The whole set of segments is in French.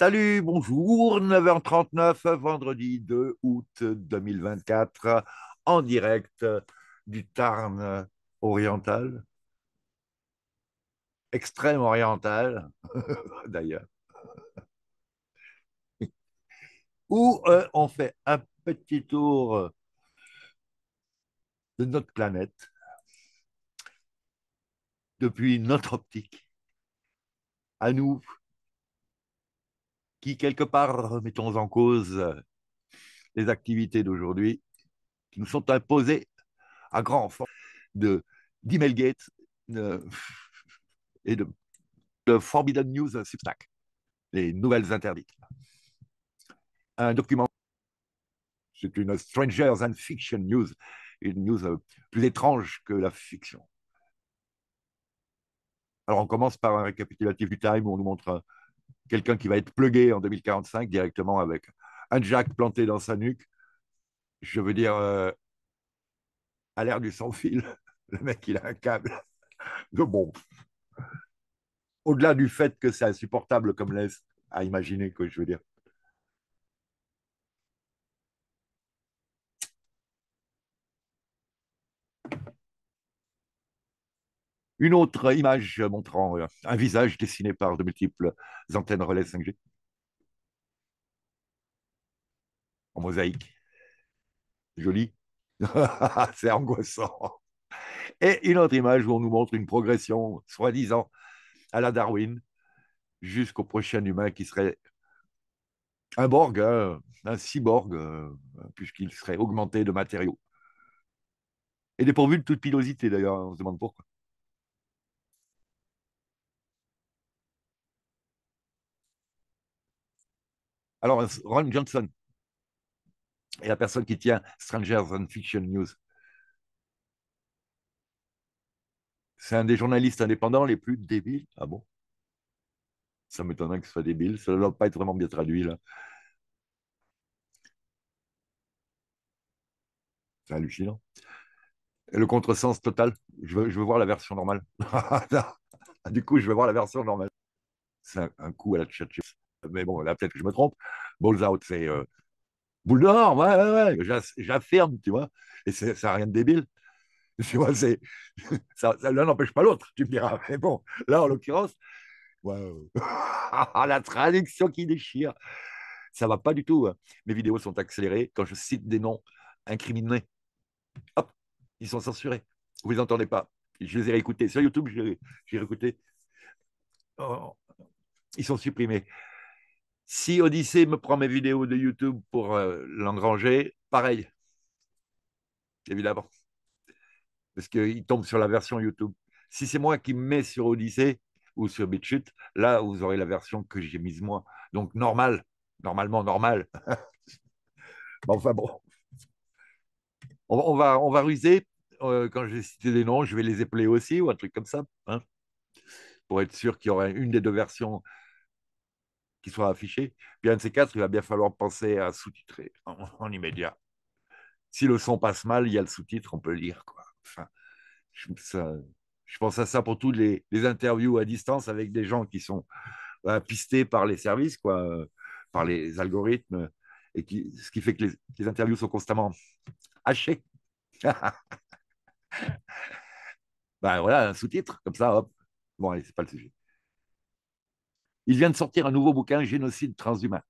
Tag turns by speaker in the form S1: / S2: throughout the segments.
S1: Salut, bonjour, 9h39, vendredi 2 août 2024, en direct du Tarn oriental, extrême oriental d'ailleurs, où euh, on fait un petit tour de notre planète depuis notre optique, à nous, qui, quelque part, mettons en cause euh, les activités d'aujourd'hui qui nous sont imposées à grand fond de d'emailgate gates et de, de, Forbidden News Substack, les nouvelles interdites. Un document, c'est une Strangers and Fiction News, une news euh, plus étrange que la fiction. Alors on commence par un récapitulatif du Time où on nous montre euh, quelqu'un qui va être plugué en 2045 directement avec un jack planté dans sa nuque. Je veux dire, euh, à l'air du sans-fil, le mec, il a un câble. Donc bon, au-delà du fait que c'est insupportable comme l'Est à imaginer, je veux dire. Une autre image montrant euh, un visage dessiné par de multiples antennes relais 5G. En mosaïque. Joli. C'est angoissant. Et une autre image où on nous montre une progression, soi-disant, à la Darwin, jusqu'au prochain humain qui serait un Borg, un, hein, un cyborg, euh, puisqu'il serait augmenté de matériaux. Et dépourvu de toute pilosité, d'ailleurs, on se demande pourquoi. Alors, Ron Johnson est la personne qui tient Strangers and Fiction News. C'est un des journalistes indépendants les plus débiles. Ah bon Ça m'étonnerait que ce soit débile. Ça ne doit pas être vraiment bien traduit, là. C'est hallucinant. Et le contresens total. Je veux, voir la version normale. du coup, je veux voir la version normale. C'est un, coup à la tchatche mais bon, là, peut-être que je me trompe. Balls out, c'est euh, boule d'or », ouais, ouais, j'affirme, tu vois, et ça n'a rien de débile. Tu vois, c'est, l'un n'empêche pas l'autre, tu me diras. Mais bon, là, en l'occurrence, waouh, la traduction qui déchire, ça va pas du tout. Hein. Mes vidéos sont accélérées quand je cite des noms incriminés. Hop, ils sont censurés. Vous les entendez pas. Je les ai réécoutés. Sur YouTube, j'ai réécouté. Oh, ils sont supprimés. Si Odyssée me prend mes vidéos de YouTube pour euh, l'engranger, pareil, évidemment, parce qu'il tombe sur la version YouTube. Si c'est moi qui me mets sur Odyssée ou sur BitChute, là, vous aurez la version que j'ai mise moi. Donc, normal, normalement, normal. enfin bon. On, va, on va ruser. Euh, quand j'ai cité des noms, je vais les épeler aussi ou un truc comme ça. Hein, pour être sûr qu'il y aurait une des deux versions qui soit affiché. Puis un de ces quatre, il va bien falloir penser à sous-titrer en, immédiat. Si le son passe mal, il y a le sous-titre, on peut lire. Quoi. je, pense à ça pour toutes les, interviews à distance avec des gens qui sont euh, pistés par les services, quoi, euh, par les algorithmes, et qui, ce qui fait que les, interviews sont constamment hachées. ben voilà, un sous-titre, comme ça, hop. Bon, allez, c'est pas le sujet. Il vient de sortir un nouveau bouquin, Génocide transhumain.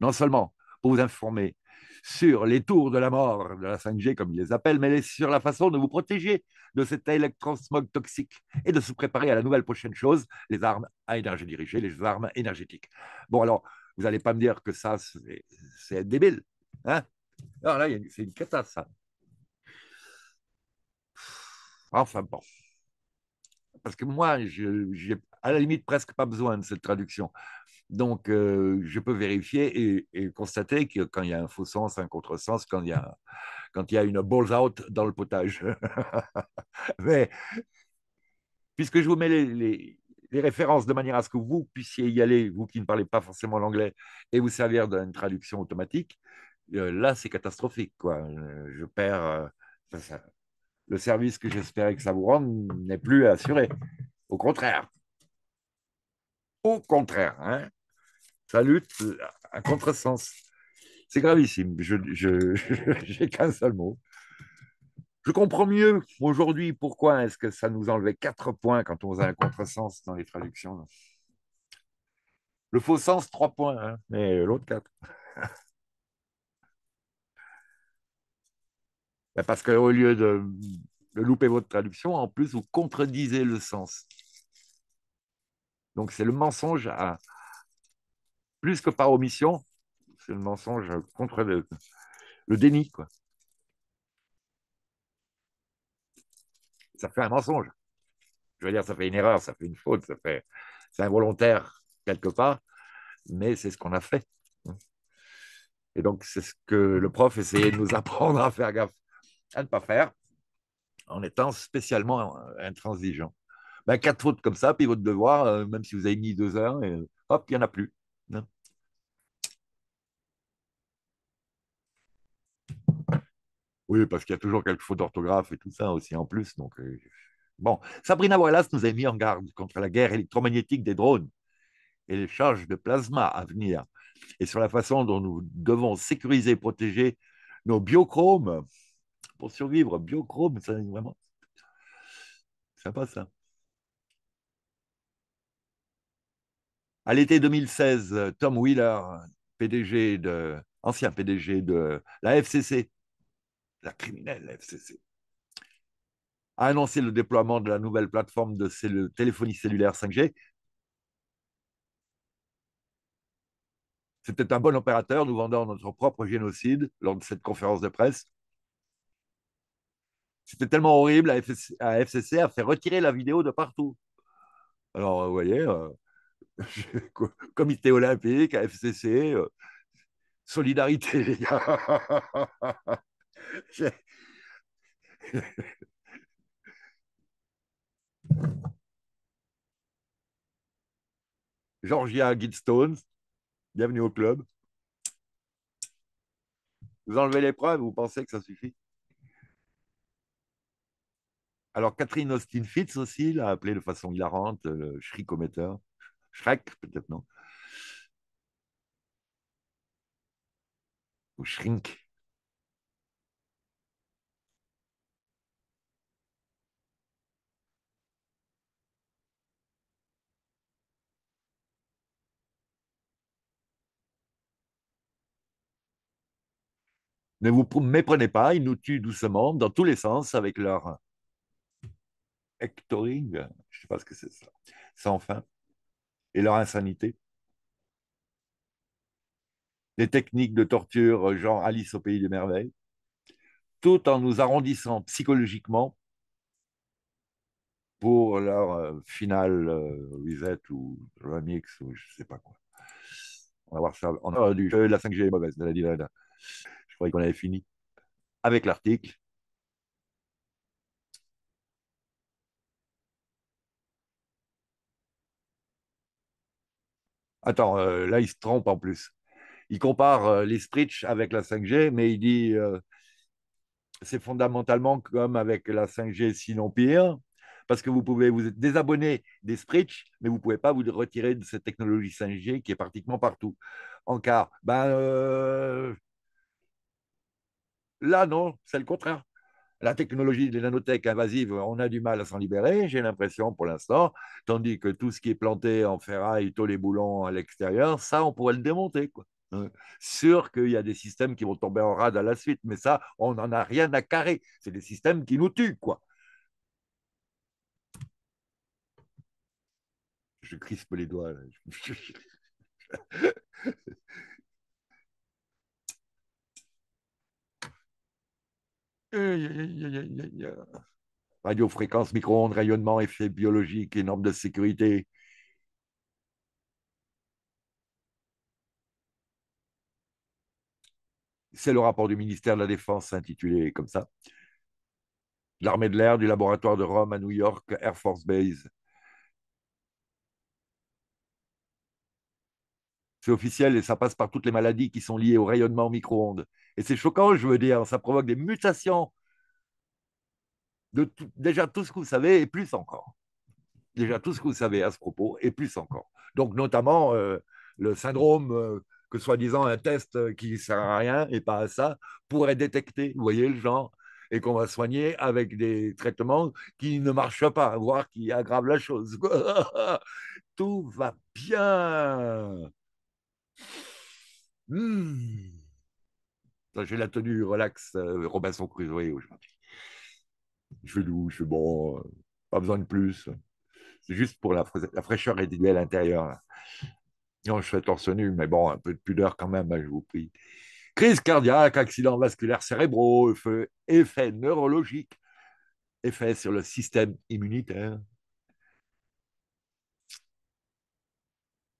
S1: Non seulement pour vous informer sur les tours de la mort, de la 5G comme il les appelle, mais sur la façon de vous protéger de cet électrosmog toxique et de se préparer à la nouvelle prochaine chose, les armes à énergie dirigée, les armes énergétiques. Bon, alors, vous n'allez pas me dire que ça, c'est débile. Hein alors là, c'est une catastrophe, Enfin bon. Parce que moi, je, à la limite presque pas besoin de cette traduction. Donc, euh, je peux vérifier et, constater que quand il y a un faux sens, un contresens, quand il y a, quand il y a une balls out dans le potage. Mais puisque je vous mets les, références de manière à ce que vous puissiez y aller, vous qui ne parlez pas forcément l'anglais, et vous servir d'une traduction automatique, euh, là, c'est catastrophique. Quoi. Euh, je perds. le service que j'espérais que ça vous rende n'est plus assuré. Au contraire au contraire. Hein. ça lutte à contresens. C'est gravissime. Je, j'ai qu'un seul mot. Je comprends mieux aujourd'hui pourquoi est-ce que ça nous enlevait quatre points quand on faisait un contresens dans les traductions. Le faux sens, trois points, hein, mais l'autre, quatre. Ben, parce qu'au lieu de, de louper votre traduction, en plus, vous contredisez le sens. Donc c'est le mensonge à, plus que par omission, c'est le mensonge contre le, déni. Quoi. Ça fait un mensonge. Je veux dire, ça fait une erreur, ça fait une faute, ça fait c'est involontaire quelque part, mais c'est ce qu'on a fait. Et donc, c'est ce que le prof essayait de nous apprendre à faire gaffe, à ne pas faire, en étant spécialement intransigeant. Bah, quatre fautes comme ça, puis votre devoir, euh, même si vous avez mis deux heures, et, euh, hop, il n'y en a plus. Hein. Oui, parce qu'il y a toujours quelques fautes d'orthographe et tout ça aussi en plus. Donc, euh, bon, Sabrina Wallace nous a mis en garde contre la guerre électromagnétique des drones et les charges de plasma à venir, et sur la façon dont nous devons sécuriser et protéger nos biochromes pour survivre. Biochromes, c'est vraiment sympa ça. À l'été 2016, euh, Tom Wheeler, PDG de, ancien PDG de la FCC, la criminelle FCC, a annoncé le déploiement de la nouvelle plateforme de téléphonie cellulaire 5G. C'était un bon opérateur nous vendant notre propre génocide lors de cette conférence de presse. C'était tellement horrible la FCC, a fait retirer la vidéo de partout. Alors, vous voyez, euh, comité olympique, FCC, euh, solidarité, les gars. Georgia Gidstones, bienvenue au club. Vous enlevez l'épreuve, vous pensez que ça suffit Alors Catherine Austin Fitz aussi l'a appelé de façon hilarante, euh, le shriek ometteur. Shrek, peut-être non. Ou Shrink. Ne vous méprenez pas, ils nous tuent doucement, dans tous les sens, avec leur hectoring, je ne sais pas ce que c'est ça, sans fin et leur insanité. Des techniques de torture euh, genre Alice au pays des merveilles, tout en nous arrondissant psychologiquement pour leur euh, finale euh, reset ou remix ou je sais pas quoi. On va voir ça. On a du, jeu la 5G Je croyais qu'on avait fini avec l'article. Attends, euh, là, il se trompe en plus. Il compare euh, les Sprits avec la 5G, mais il dit euh, c'est fondamentalement comme avec la 5G, sinon pire, parce que vous pouvez vous désabonner des Sprits, mais vous ne pouvez pas vous retirer de cette technologie 5G qui est pratiquement partout. En car, ben, là, non, c'est le contraire la technologie des nanotech invasives, on a du mal à s'en libérer, j'ai l'impression pour l'instant, tandis que tout ce qui est planté en ferraille, tous les boulons à l'extérieur, ça, on pourrait le démonter. Quoi. Hein. sûr qu'il y a des systèmes qui vont tomber en rade à la suite, mais ça, on n'en a rien à carrer. C'est des systèmes qui nous tuent, quoi. Je crispe les doigts. Radiofréquence, micro-ondes, rayonnement, effets biologiques et normes de sécurité. C'est le rapport du ministère de la Défense intitulé comme ça. L'armée de l'air du laboratoire de Rome à New York, Air Force Base. C'est officiel et ça passe par toutes les maladies qui sont liées au rayonnement micro-ondes. Et c'est choquant, je veux dire, ça provoque des mutations de déjà tout ce que vous savez et plus encore. Déjà tout ce que vous savez à ce propos et plus encore. Donc notamment euh, le syndrome euh, que soi-disant un test euh, qui sert à rien et pas à ça pourrait détecter, vous voyez le genre, et qu'on va soigner avec des traitements qui ne marchent pas, voire qui aggravent la chose. tout va bien. Hmm. J'ai la tenue relax euh, Robinson Crusoe aujourd'hui. Je doux, je suis bon, euh, pas besoin de plus. C'est juste pour la, fraîcheur individuelle à l'intérieur. Non, je suis torse nu, mais bon, un peu de pudeur quand même, hein, je vous prie. Crise cardiaque, accident vasculaire cérébraux, effet neurologique, effet sur le système immunitaire.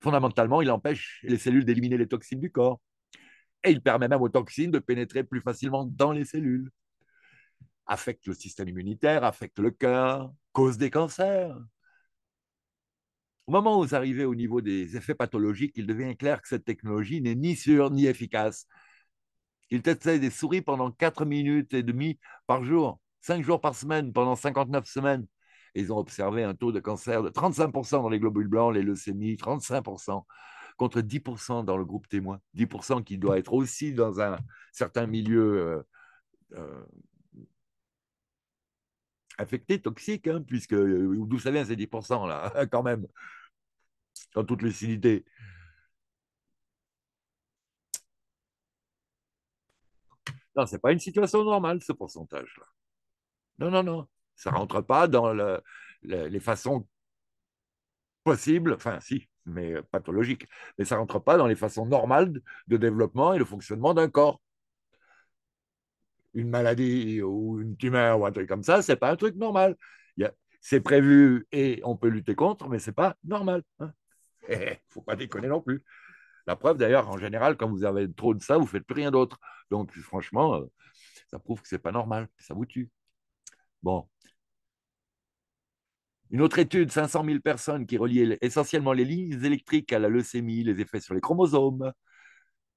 S1: Fondamentalement, il empêche les cellules d'éliminer les toxines du corps il permet même aux toxines de pénétrer plus facilement dans les cellules. Affecte le système immunitaire, affecte le cœur, cause des cancers. Au moment où vous arrivez au niveau des effets pathologiques, il devient clair que cette technologie n'est ni sûre ni efficace. Ils testaient des souris pendant 4 minutes et demie par jour, 5 jours par semaine, pendant 59 semaines. ils ont observé un taux de cancer de 35% dans les globules blancs, les leucémies, 35% contre 10% dans le groupe témoin. 10% qui doit être aussi dans un certain milieu euh, euh, affecté, toxique, hein, puisque euh, d'où ça vient ces 10% là, quand même, dans toute lucidité. Non, ce n'est pas une situation normale, ce pourcentage-là. Non, non, non. Ça ne rentre pas dans les façons possibles, enfin si, mais pathologique. Mais ça ne rentre pas dans les façons normales de développement et le fonctionnement d'un corps. Une maladie ou une tumeur ou un truc comme ça, ce n'est pas un truc normal. C'est prévu et on peut lutter contre, mais ce n'est pas normal. Il hein. ne faut pas déconner non plus. La preuve, d'ailleurs, en général, quand vous avez trop de ça, vous ne faites plus rien d'autre. Donc, franchement, euh, ça prouve que ce n'est pas normal, ça vous tue. Bon, une autre étude, 500 000 personnes qui reliaient essentiellement les lignes électriques à la leucémie, les effets sur les chromosomes,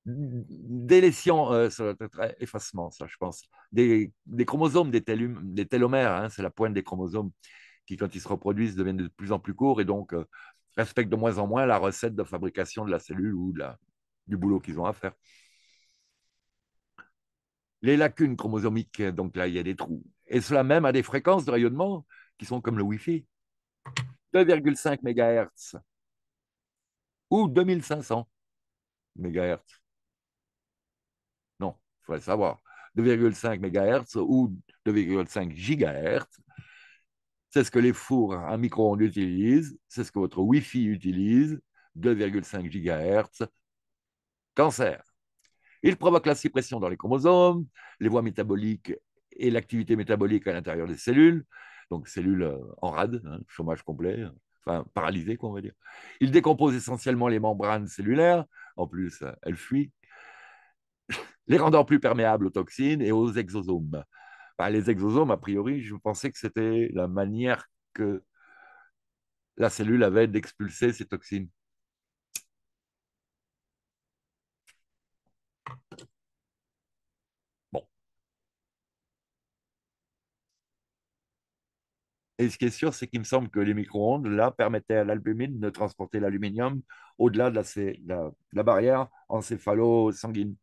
S1: délétion, euh, effacement, ça je pense, des, chromosomes, des, télomères, hein, c'est la pointe des chromosomes qui, quand ils se reproduisent, deviennent de plus en plus courts et donc euh, respectent de moins en moins la recette de fabrication de la cellule ou du boulot qu'ils ont à faire. Les lacunes chromosomiques, donc là, il y a des trous. Et cela même à des fréquences de rayonnement qui sont comme le Wi-Fi, 2,5 MHz ou 2500 MHz. Non, il faudrait savoir. 2,5 MHz ou 2,5 GHz. C'est ce que les fours à micro-ondes utilisent, c'est ce que votre Wi-Fi utilise, 2,5 GHz. Cancer. Il provoque la suppression dans les chromosomes, les voies métaboliques et l'activité métabolique à l'intérieur des cellules, donc cellules euh, en rade, hein, chômage complet, euh, enfin paralysées, on va dire. Il décompose essentiellement les membranes cellulaires, en plus, euh, elles fuient, les rendant plus perméables aux toxines et aux exosomes. Bah, les exosomes, a priori, je pensais que c'était la manière que la cellule avait d'expulser ces toxines. Et ce qui est sûr, c'est qu'il me semble que les micro-ondes, là, permettaient à l'albumine de transporter l'aluminium au-delà de la, barrière encéphalo-sanguine.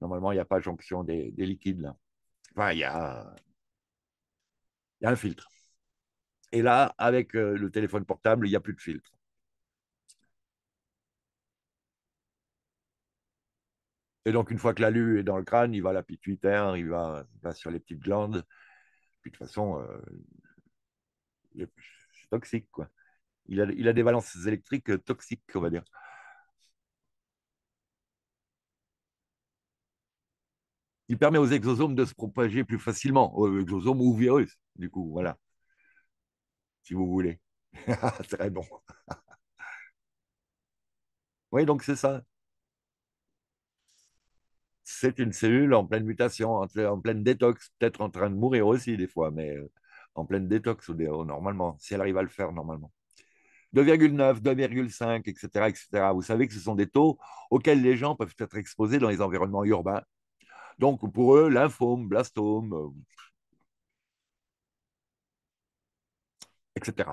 S1: Normalement, il n'y a pas de jonction des, liquides, là. Enfin, il y a, un filtre. Et là, avec euh, le téléphone portable, il n'y a plus de filtre. Et donc, une fois que l'alu est dans le crâne, il va à la pituitaire, il va, sur les petites glandes. Puis, de toute façon, euh, toxique, quoi. Il a, il a des balances électriques euh, toxiques, on va dire. Il permet aux exosomes de se propager plus facilement, aux exosomes ou virus, du coup, voilà. Si vous voulez. Très bon. oui, donc c'est ça. C'est une cellule en pleine mutation, en pleine détox, peut-être en train de mourir aussi des fois, mais euh, en pleine détox ou normalement, si elle arrive à le faire normalement. 2,9, 2,5, etc., etc. Vous savez que ce sont des taux auxquels les gens peuvent être exposés dans les environnements urbains. Donc, pour eux, lymphome, blastome, euh, etc.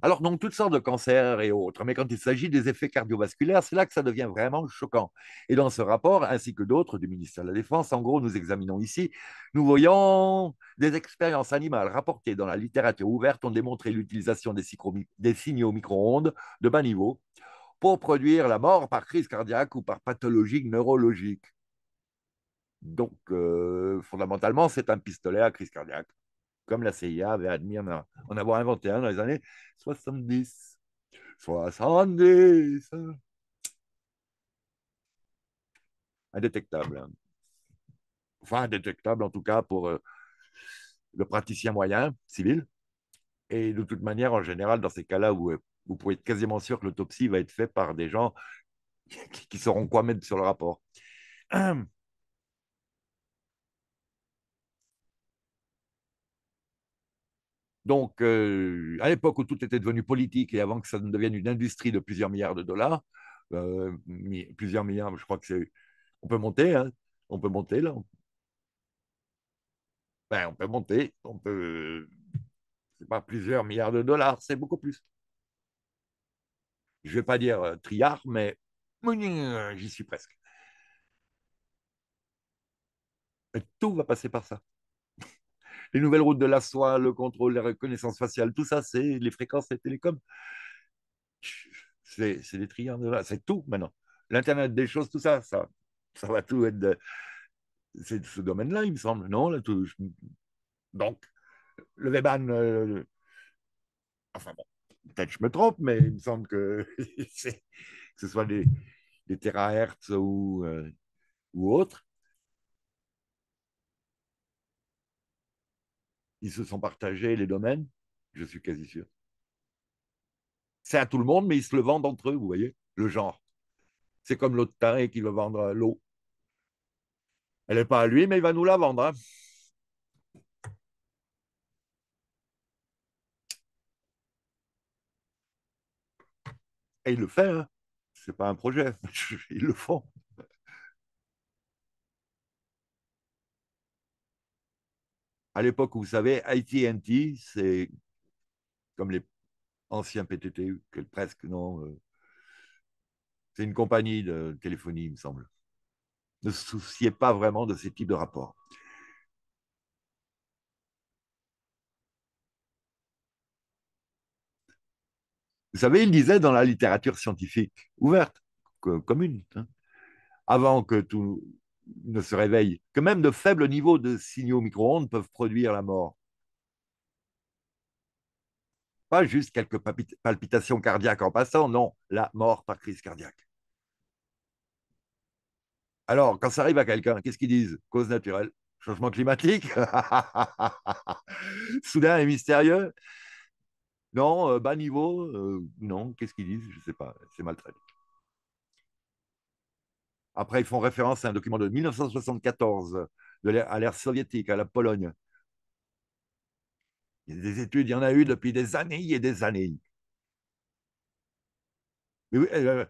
S1: Alors, donc, toutes sortes de cancers et autres. Mais quand il s'agit des effets cardiovasculaires, c'est là que ça devient vraiment choquant. Et dans ce rapport, ainsi que d'autres du ministère de la Défense, en gros, nous examinons ici, nous voyons des expériences animales rapportées dans la littérature ouverte ont démontré l'utilisation des, signaux micro-ondes de bas niveau pour produire la mort par crise cardiaque ou par pathologie neurologique. Donc, euh, fondamentalement, c'est un pistolet à crise cardiaque comme la CIA avait admis en, avoir inventé un dans les années 70. 70 Indétectable. Hein. Enfin, indétectable en tout cas pour euh, le praticien moyen, civil. Et de toute manière, en général, dans ces cas-là où euh, vous pouvez être quasiment sûr que l'autopsie va être faite par des gens qui sauront quoi mettre sur le rapport. Hum. Donc, euh, à l'époque où tout était devenu politique et avant que ça ne devienne une industrie de plusieurs milliards de dollars, euh, plusieurs milliards, je crois que c'est. On peut monter, hein on peut monter là. Ben, on peut monter, on peut. C'est pas plusieurs milliards de dollars, c'est beaucoup plus. Je ne vais pas dire euh, triard, mais j'y suis presque. tout va passer par ça les nouvelles routes de la soie, le contrôle, la reconnaissance faciale, tout ça, c'est les fréquences les télécoms. C'est des triangles là, c'est tout maintenant. L'Internet des choses, tout ça, ça, ça va tout être. De... C'est ce domaine-là, il me semble, non Donc, le Weban. Euh, enfin bon, peut-être je me trompe, mais il me semble que, ce soit des, terahertz ou, euh, ou autres Ils se sont partagés les domaines, je suis quasi sûr. C'est à tout le monde, mais ils se le vendent entre eux, vous voyez, le genre. C'est comme l'autre taré qui veut vendre euh, l'eau. Elle n'est pas à lui, mais il va nous la vendre. Hein. Et il le fait, hein. ce n'est pas un projet, ils le font. à l'époque vous savez, IT&T, c'est comme les anciens PTT, presque, non. Euh, c'est une compagnie de téléphonie, il me semble. Ne se souciez pas vraiment de ces types de rapports. Vous savez, il disait dans la littérature scientifique ouverte, commune, hein, avant que tout, ne se réveille que même de faibles niveaux de signaux micro-ondes peuvent produire la mort. Pas juste quelques palpitations cardiaques en passant, non, la mort par crise cardiaque. Alors, quand ça arrive à quelqu'un, qu'est-ce qu'ils disent Cause naturelle, changement climatique Soudain et mystérieux Non, euh, bas niveau euh, Non, qu'est-ce qu'ils disent Je ne sais pas, c'est mal traduit. Après, ils font référence à un document de 1974 de à l'ère soviétique, à la Pologne. Il y a des études, il y en a eu depuis des années et des années. Euh,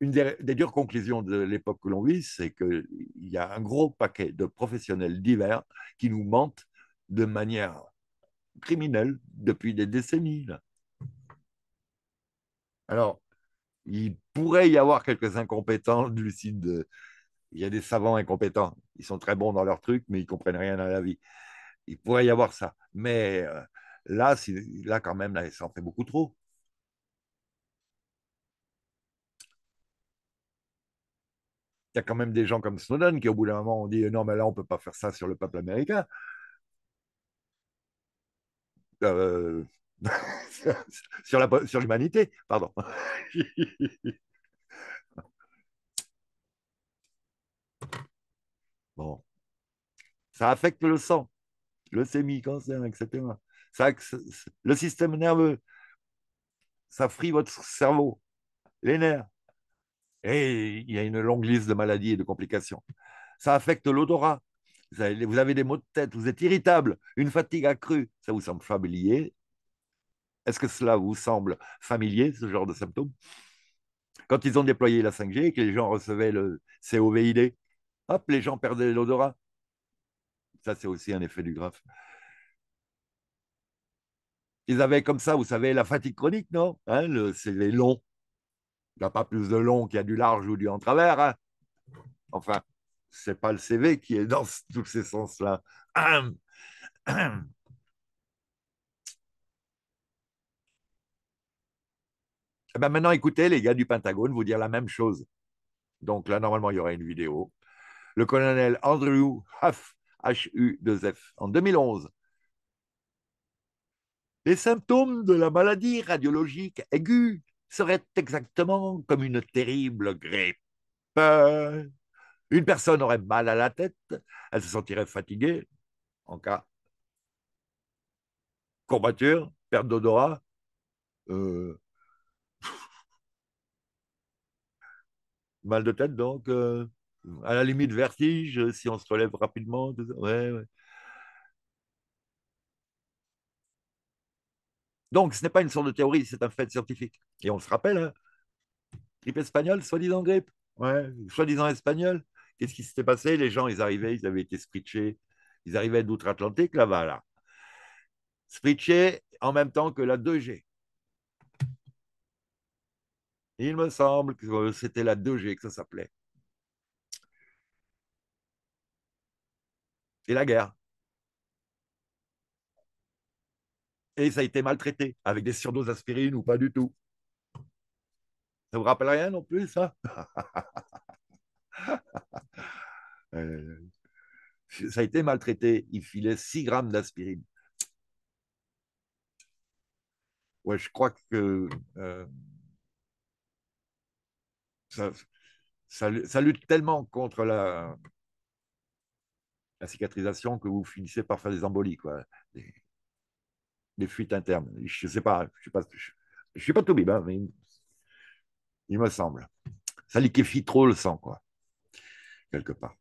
S1: une des, dures conclusions de l'époque que l'on vit, c'est qu'il y a un gros paquet de professionnels divers qui nous mentent de manière criminelle depuis des décennies. Alors, il pourrait y avoir quelques incompétents lucides. Il y a des savants incompétents. Ils sont très bons dans leur truc, mais ils comprennent rien à la vie. Il pourrait y avoir ça. Mais euh, là, là, quand même, là, ça en fait beaucoup trop. Il y a quand même des gens comme Snowden qui, au bout d'un moment, ont dit non, mais là, on ne peut pas faire ça sur le peuple américain. Euh, sur l'humanité, pardon. bon, ça affecte le sang, le le cancer, etc. Ça, le système nerveux, ça frit votre cerveau, les nerfs. Et il y a une longue liste de maladies et de complications. Ça affecte l'odorat. Vous avez des maux de tête, vous êtes irritable, une fatigue accrue. Ça vous semble familier, est-ce que cela vous semble familier, ce genre de symptômes Quand ils ont déployé la 5G et que les gens recevaient le COVID, hop, les gens perdaient l'odorat. Ça, c'est aussi un effet du graphe. Ils avaient comme ça, vous savez, la fatigue chronique, non hein, le, C'est les longs. Il n'y a pas plus de long qu'il y a du large ou du en travers. Hein enfin, c'est pas le CV qui est dans tous ces sens-là. Eh ben, maintenant, écoutez, les gars du Pentagone vous dire la même chose. Donc là, normalement, il y aura une vidéo. Le colonel Andrew Huff, H-U-2-F, en 2011. Les symptômes de la maladie radiologique aiguë seraient exactement comme une terrible grippe. Une personne aurait mal à la tête, elle se sentirait fatiguée, en cas courbature, perte d'odorat, euh, mal de tête, donc euh, à la limite vertige, euh, si on se relève rapidement. Donc, ce n'est pas une sorte de théorie, c'est un fait scientifique. Et on se rappelle, hein, grippe espagnole, soi-disant grippe, ouais, soi-disant espagnole. Qu'est-ce qui s'était passé Les gens, ils arrivaient, ils avaient été spritchés. Ils arrivaient d'outre-Atlantique, là-bas, là. en même temps que la 2G. Il me semble que c'était la 2G que ça s'appelait. Et la guerre. Et ça a été maltraité avec des surdoses d'aspirine ou pas du tout. Ça vous rappelle rien non plus, ça euh, Ça a été maltraité. Il filait 6 grammes d'aspirine. Ouais, je crois que euh, ça, lutte tellement contre la, cicatrisation que vous finissez par faire des embolies, quoi. Des, fuites internes. Je ne sais pas, je ne suis pas, tout bib, mais il, me semble. Ça liquéfie trop le sang, quoi, quelque part.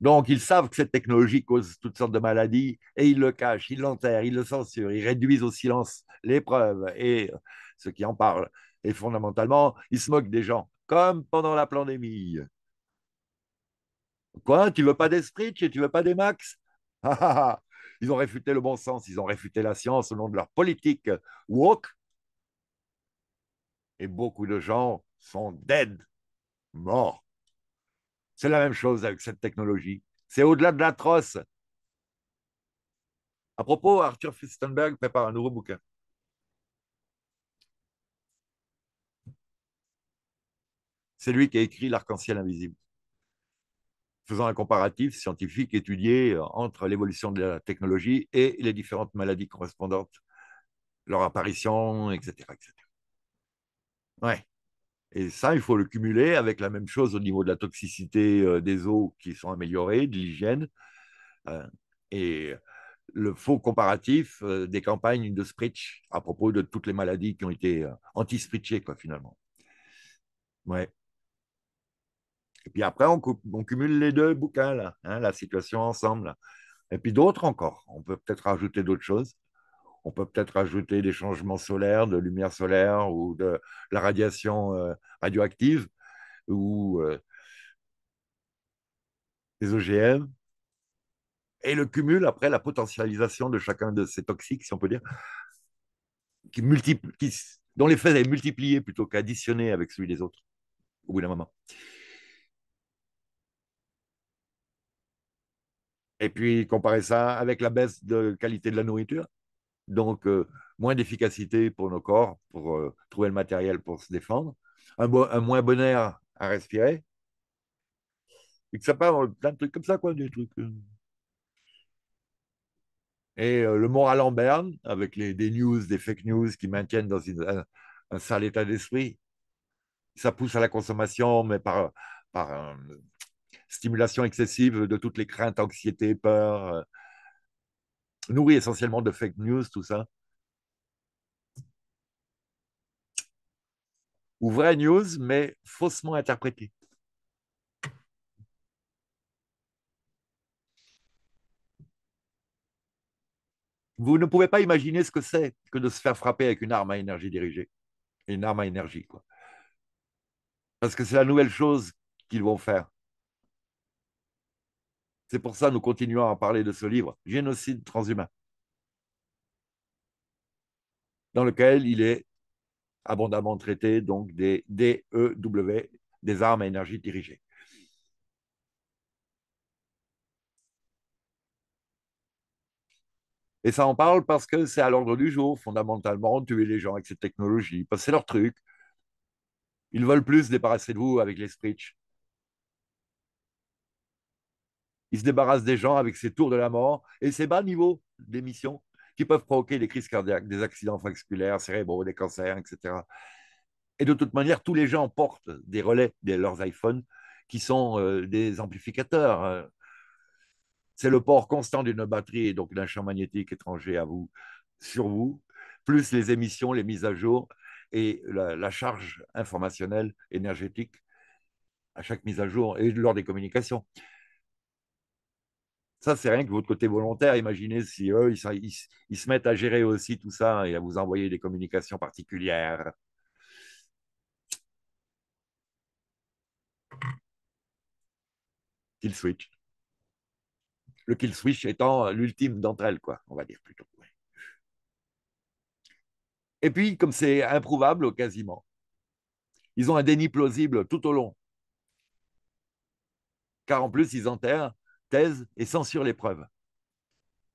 S1: Donc, ils savent que cette technologie cause toutes sortes de maladies et ils le cachent, ils l'enterrent, ils le censurent, ils réduisent au silence les preuves et ceux qui en parlent. Et fondamentalement, ils se moquent des gens, comme pendant la pandémie. Quoi Tu veux pas des Spritch et tu veux pas des Max Ils ont réfuté le bon sens, ils ont réfuté la science au nom de leur politique woke. Et beaucoup de gens sont dead, morts. C'est la même chose avec cette technologie. C'est au-delà de l'atroce. À propos, Arthur Fistenberg prépare un nouveau bouquin. C'est lui qui a écrit L'arc-en-ciel invisible. Faisant un comparatif scientifique étudié euh, entre l'évolution de la technologie et les différentes maladies correspondantes, leur apparition, etc. etc. Ouais. Et ça, il faut le cumuler avec la même chose au niveau de la toxicité euh, des eaux qui sont améliorées, de l'hygiène. Euh, et le faux comparatif des campagnes de Spritch à propos de toutes les maladies qui ont été anti-Spritchées, quoi, finalement. Ouais. Et puis après, on, cumule les deux bouquins, hein, la situation ensemble. Et puis d'autres encore. On peut peut-être ajouter d'autres choses. On peut peut-être ajouter des changements solaires, de lumière solaire ou de la radiation euh, radioactive ou les euh, des OGM. Et le cumul, après, la potentialisation de chacun de ces toxiques, si on peut dire, qui multiplie, qui, dont l'effet est multiplié plutôt qu'additionné avec celui des autres, au bout d'un moment. Et puis, comparer ça avec la baisse de qualité de la nourriture. Donc, euh, moins d'efficacité pour nos corps, pour euh, trouver le matériel pour se défendre. Un, moins bon air à respirer. Et que ça part euh, plein de trucs comme ça, quoi, des trucs. Et le moral en berne, avec des news, des fake news qui maintiennent dans un, sale état d'esprit. Ça pousse à la consommation, mais par, par un, stimulation excessive de toutes les craintes, anxiété, peur, euh, nourri essentiellement de fake news, tout ça. Ou vraie news, mais faussement interprétée. Vous ne pouvez pas imaginer ce que c'est que de se faire frapper avec une arme à énergie dirigée. Une arme à énergie, quoi. Parce que c'est la nouvelle chose qu'ils vont faire. C'est pour ça que nous continuons à parler de ce livre, Génocide transhumain, dans lequel il est abondamment traité donc des DEW, des armes à énergie dirigée. Et ça en parle parce que c'est à l'ordre du jour, fondamentalement, tuer les gens avec cette technologie, parce c'est leur truc. Ils veulent plus se débarrasser de vous avec les spritchs. Il se débarrasse des gens avec ses tours de la mort et ses bas niveaux d'émissions qui peuvent provoquer des crises cardiaques, des accidents vasculaires, cérébraux, des cancers, etc. Et de toute manière, tous les gens portent des relais de leurs iPhones qui sont euh, des amplificateurs. Euh, c'est le port constant d'une batterie et donc d'un champ magnétique étranger à vous, sur vous, plus les émissions, les mises à jour et la charge informationnelle énergétique à chaque mise à jour et lors des communications. Ça, c'est rien que votre côté volontaire. Imaginez si eux, ils, se mettent à gérer aussi tout ça et à vous envoyer des communications particulières. Kill switch. Le kill switch étant l'ultime d'entre elles, quoi, on va dire plutôt. Et puis, comme c'est improuvable quasiment, ils ont un déni plausible tout au long. Car en plus, ils enterrent thèse et censure les preuves.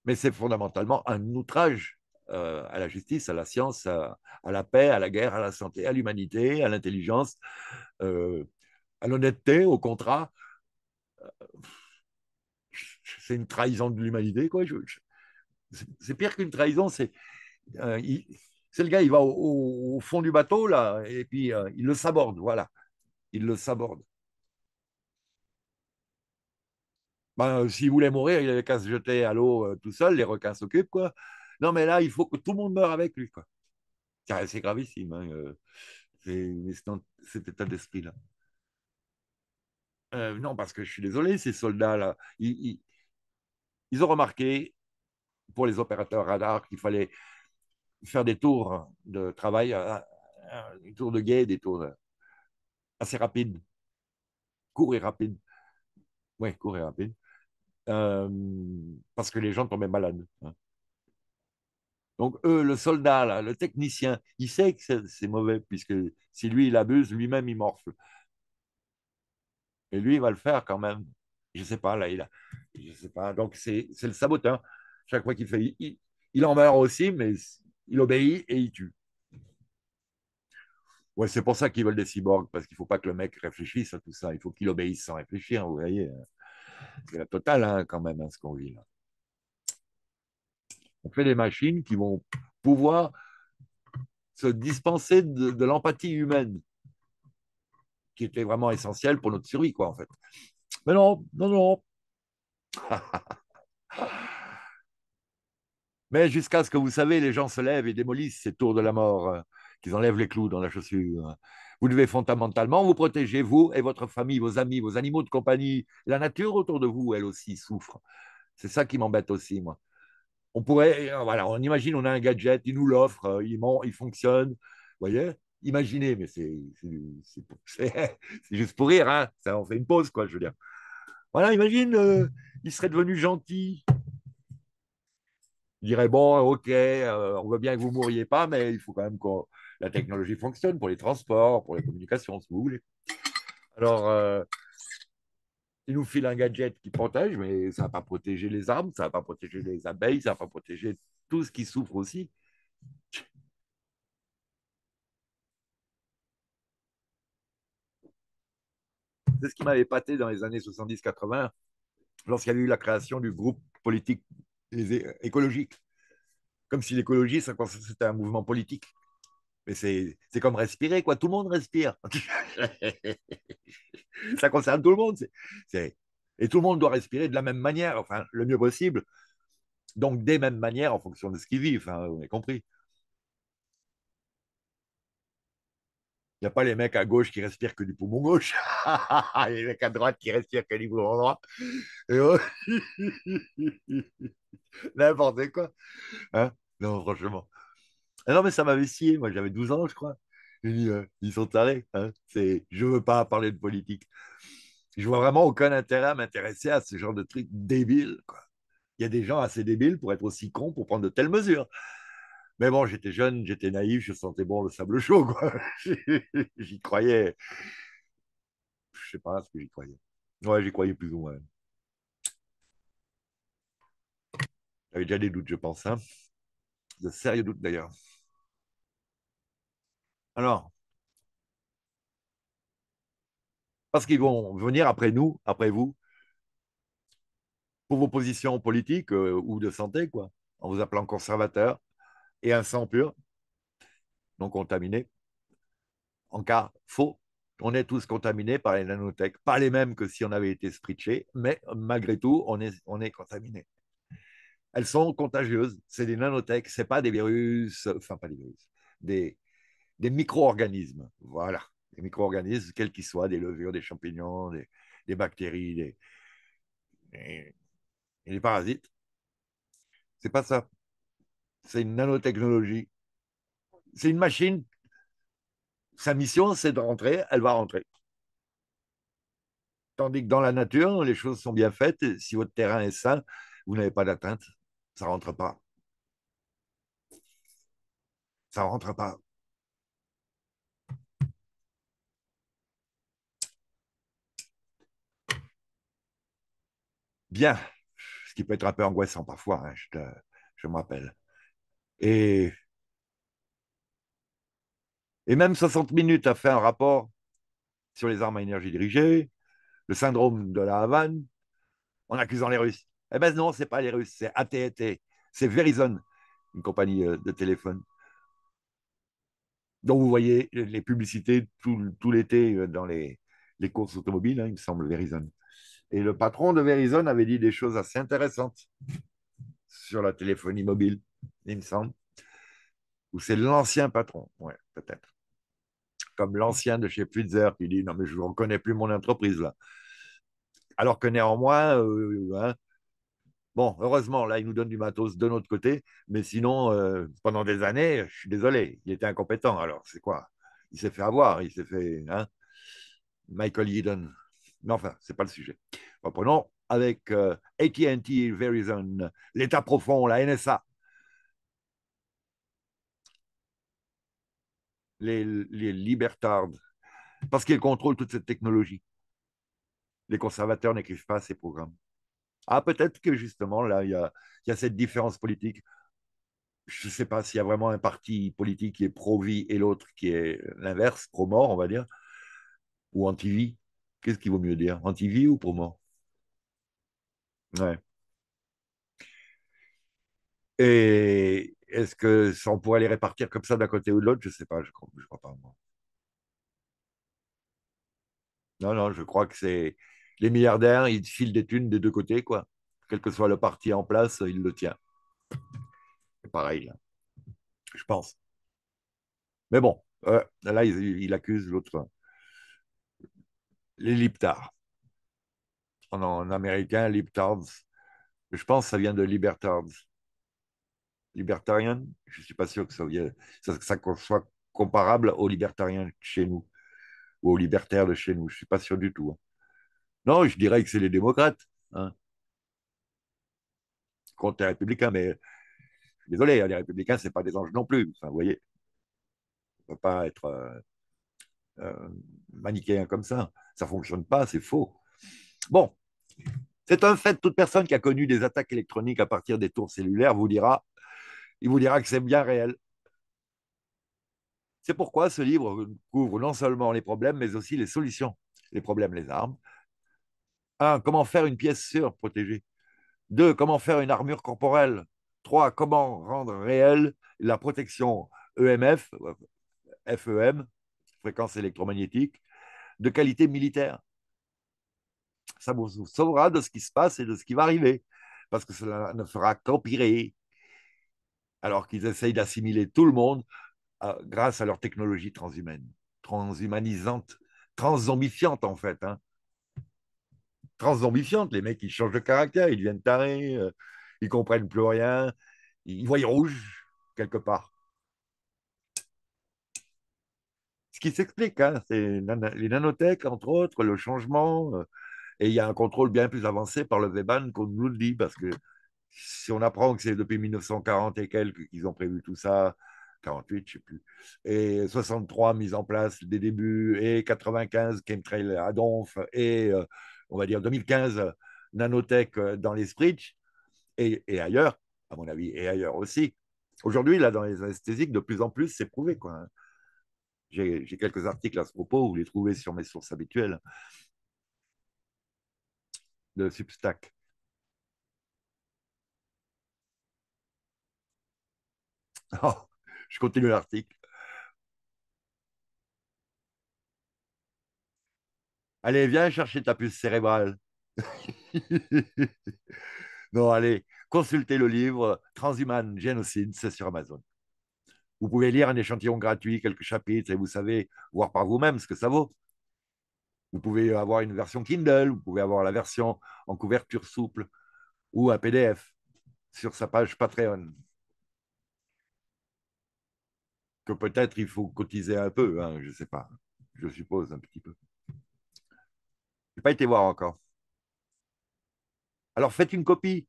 S1: Mais c'est fondamentalement un outrage euh, à la justice, à la science, à, la paix, à la guerre, à la santé, à l'humanité, à l'intelligence, euh, à l'honnêteté, au contrat. Euh, c'est une trahison de l'humanité, quoi. c'est pire qu'une trahison, c'est. c'est le gars, il va au, au, fond du bateau, là, et puis il le saborde, voilà. Il le saborde. Ben, euh, s'il voulait mourir, il avait qu'à se jeter à l'eau euh, tout seul, les requins s'occupent, quoi. Non, mais là, il faut que tout le monde meure avec lui, quoi. C'est gravissime, hein, euh, cet état d'esprit-là. non, parce que je suis désolé, ces soldats-là, ils, ont remarqué, pour les opérateurs radar, qu'il fallait faire des tours de travail, des tours de guet, des tours assez rapides, courts et rapides. Oui, courts et rapide. Euh, parce que les gens tombaient malades. Hein. Donc, eux, le soldat, le technicien, il sait que c'est mauvais, puisque si lui, il abuse, lui-même, il morfle. Et lui, il va le faire quand même. Je ne sais pas, là, il a. Je sais pas. Donc, c'est le saboteur. Chaque fois qu'il fait. Il, en meurt aussi, mais il obéit et il tue. Ouais, c'est pour ça qu'ils veulent des cyborgs, parce qu'il ne faut pas que le mec réfléchisse à tout ça. Il faut qu'il obéisse sans réfléchir, vous voyez. Hein. C'est la totale, hein, quand même, hein, ce qu'on vit là. On fait des machines qui vont pouvoir se dispenser de, l'empathie humaine, qui était vraiment essentielle pour notre survie, quoi, en fait. Mais non, non, non. Mais jusqu'à ce que vous savez, les gens se lèvent et démolissent ces tours de la mort, euh, qu'ils enlèvent les clous dans la chaussure, vous devez fondamentalement vous protéger, vous et votre famille, vos amis, vos animaux de compagnie. La nature autour de vous, elle aussi, souffre. C'est ça qui m'embête aussi, moi. On pourrait, euh, voilà, on imagine, on a un gadget, il nous l'offre, euh, il, il fonctionne. Vous voyez Imaginez, mais c'est juste pour rire, hein ça, on fait une pause, quoi, je veux dire. Voilà, imagine, euh, il serait devenu gentil. Il dirait, bon, ok, on veut bien que vous mouriez pas, mais il faut quand même qu'on la technologie fonctionne pour les transports, pour les communications, si vous voulez. Alors, euh, il nous file un gadget qui protège, mais ça ne va pas protéger les arbres, ça ne va pas protéger les abeilles, ça ne va pas protéger tout ce qui souffre aussi. C'est ce qui m'avait pâté dans les années 70-80, lorsqu'il y a eu la création du groupe politique écologique. Comme si l'écologie, c'était un mouvement politique. Mais c'est comme respirer, quoi. Tout le monde respire. ça concerne tout le monde. Et tout le monde doit respirer de la même manière, enfin, le mieux possible. Donc, des mêmes manières en fonction de ce qu'ils vivent, vous hein, avez compris. Il n'y a pas les mecs à gauche qui respirent que du poumon gauche, les mecs à droite qui respirent que du poumon droit. N'importe quoi. Hein. non, franchement. Ah non, mais ça m'avait scié. Moi, j'avais 12 ans, je crois. Euh, ils sont tarés. Hein. C'est, je veux pas parler de politique. Je vois vraiment aucun intérêt à m'intéresser à ce genre de truc débile. Il y a des gens assez débiles pour être aussi cons pour prendre de telles mesures. Mais bon, j'étais jeune, j'étais naïf, je sentais bon le sable chaud. Quoi. j'y croyais. Je ne sais pas ce que j'y croyais. Ouais, j'y croyais plus ou moins. J'avais déjà des doutes, je pense. Hein. De sérieux doutes d'ailleurs. Alors, parce qu'ils vont venir après nous, après vous, pour vos positions politiques euh, ou de santé, quoi, en vous appelant conservateur et un sang pur, non contaminé. En cas faux, on est tous contaminés par les nanotech, pas les mêmes que si on avait été spritché, mais malgré tout, on est, on est contaminés. Elles sont contagieuses, c'est des nanotech, c'est pas des virus, enfin pas des virus, des, des micro-organismes. Voilà, des micro-organismes, quels qu'ils soient, des levures, des champignons, des, bactéries, des, des, parasites. C'est pas ça. C'est une nanotechnologie. C'est une machine. Sa mission, c'est de rentrer, elle va rentrer. Tandis que dans la nature, les choses sont bien faites. si votre terrain est sain, vous n'avez pas d'atteinte. Ça ne rentre pas. Ça ne rentre pas. bien, ce qui peut être un peu angoissant parfois, hein, je, me rappelle. Et, même 60 minutes a fait un rapport sur les armes à énergie dirigée, le syndrome de la Havane, en accusant les Russes. Eh bien non, ce n'est pas les Russes, c'est AT&T, c'est Verizon, une compagnie euh, de téléphone. dont vous voyez les publicités tout, l'été euh, dans les, courses automobiles, hein, il me semble, Verizon. Et le patron de Verizon avait dit des choses assez intéressantes sur la téléphonie mobile, il me semble. Ou c'est l'ancien patron, peut-être. Comme l'ancien de chez Pfizer qui dit Non, mais je ne reconnais plus mon entreprise là. Alors que néanmoins, euh, hein, Bon, heureusement, là, il nous donne du matos de notre côté, mais sinon, euh, pendant des années, je suis désolé, il était incompétent. Alors, c'est quoi Il s'est fait avoir, il s'est fait. Hein Michael Yeadon. Non, enfin, ce n'est pas le sujet. Reprenons avec euh, ATT, Verizon, l'État profond, la NSA. Les, libertards, parce qu'ils contrôlent toute cette technologie. Les conservateurs n'écrivent pas ces programmes. Ah, peut-être que justement, là, il y a cette différence politique je ne sais pas s'il y a vraiment un parti politique qui est pro-vie et l'autre qui est l'inverse, pro-mort, on va dire, ou anti-vie. Qu'est-ce qu'il vaut mieux dire anti ou pour Ouais. Et est-ce que pourrait les répartir comme ça d'un côté ou de l'autre Je ne sais pas, je ne crois, pas, moi. Non, non, je crois que c'est. Les milliardaires, ils filent des thunes des deux côtés, quoi. Quel que soit le parti en place, il le tient. C'est pareil, là. Je pense. Mais bon, euh, là, il accuse l'autre les Liptars. En, américain, Liptards. Je pense que ça vient de Libertards. Libertarian, je ne suis pas sûr que ça, soit comparable aux libertariens chez nous ou aux libertaires de chez nous. Je ne suis pas sûr du tout. Hein. Non, je dirais que c'est les démocrates. Hein. Contre les républicains, mais désolé, hein, les républicains, ce n'est pas des anges non plus. vous voyez, on ne peut pas être euh, euh, manichéen comme ça. Ça ne fonctionne pas, c'est faux. Bon, c'est un fait, toute personne qui a connu des attaques électroniques à partir des tours cellulaires vous dira, il vous dira que c'est bien réel. C'est pourquoi ce livre couvre non seulement les problèmes, mais aussi les solutions. Les problèmes, les armes. 1. Comment faire une pièce sûre, protégée. 2. Comment faire une armure corporelle. 3. Comment rendre réelle la protection EMF, FEM, fréquences électromagnétiques de qualité militaire. Ça vous sauvera de ce qui se passe et de ce qui va arriver, parce que cela ne fera qu'empirer, alors qu'ils essayent d'assimiler tout le monde euh, grâce à leur technologie transhumaine, transhumanisante, transzombifiante en fait. Hein. les mecs, ils changent de caractère, ils deviennent tarés, euh, ils comprennent plus rien, ils voient rouge quelque part. ce qui s'explique. Hein, c'est les nanotech, entre autres, le changement. Euh, et il y a un contrôle bien plus avancé par le Weban qu'on nous le dit, parce que si on apprend que c'est depuis 1940 et quelques qu'ils ont prévu tout ça, 48, je sais plus, et 63 mise en place des débuts, et 95 chemtrail à Donf, et euh, on va dire 2015 nanotech euh, dans les Sprits, et, et, ailleurs, à mon avis, et ailleurs aussi. Aujourd'hui, là, dans les anesthésiques, de plus en plus, c'est prouvé. Quoi. Hein. J'ai quelques articles à ce propos, vous les trouvez sur mes sources habituelles de Substack. Oh, je continue l'article. Allez, viens chercher ta puce cérébrale. non, allez, consultez le livre Transhuman Genocide, c'est sur Amazon. Vous pouvez lire un échantillon gratuit, quelques chapitres, et vous savez voir par vous-même ce que ça vaut. Vous pouvez avoir une version Kindle, vous pouvez avoir la version en couverture souple ou un PDF sur sa page Patreon. Que peut-être il faut cotiser un peu, hein, je ne sais pas, je suppose un petit peu. Je n'ai pas été voir encore. Alors faites une copie,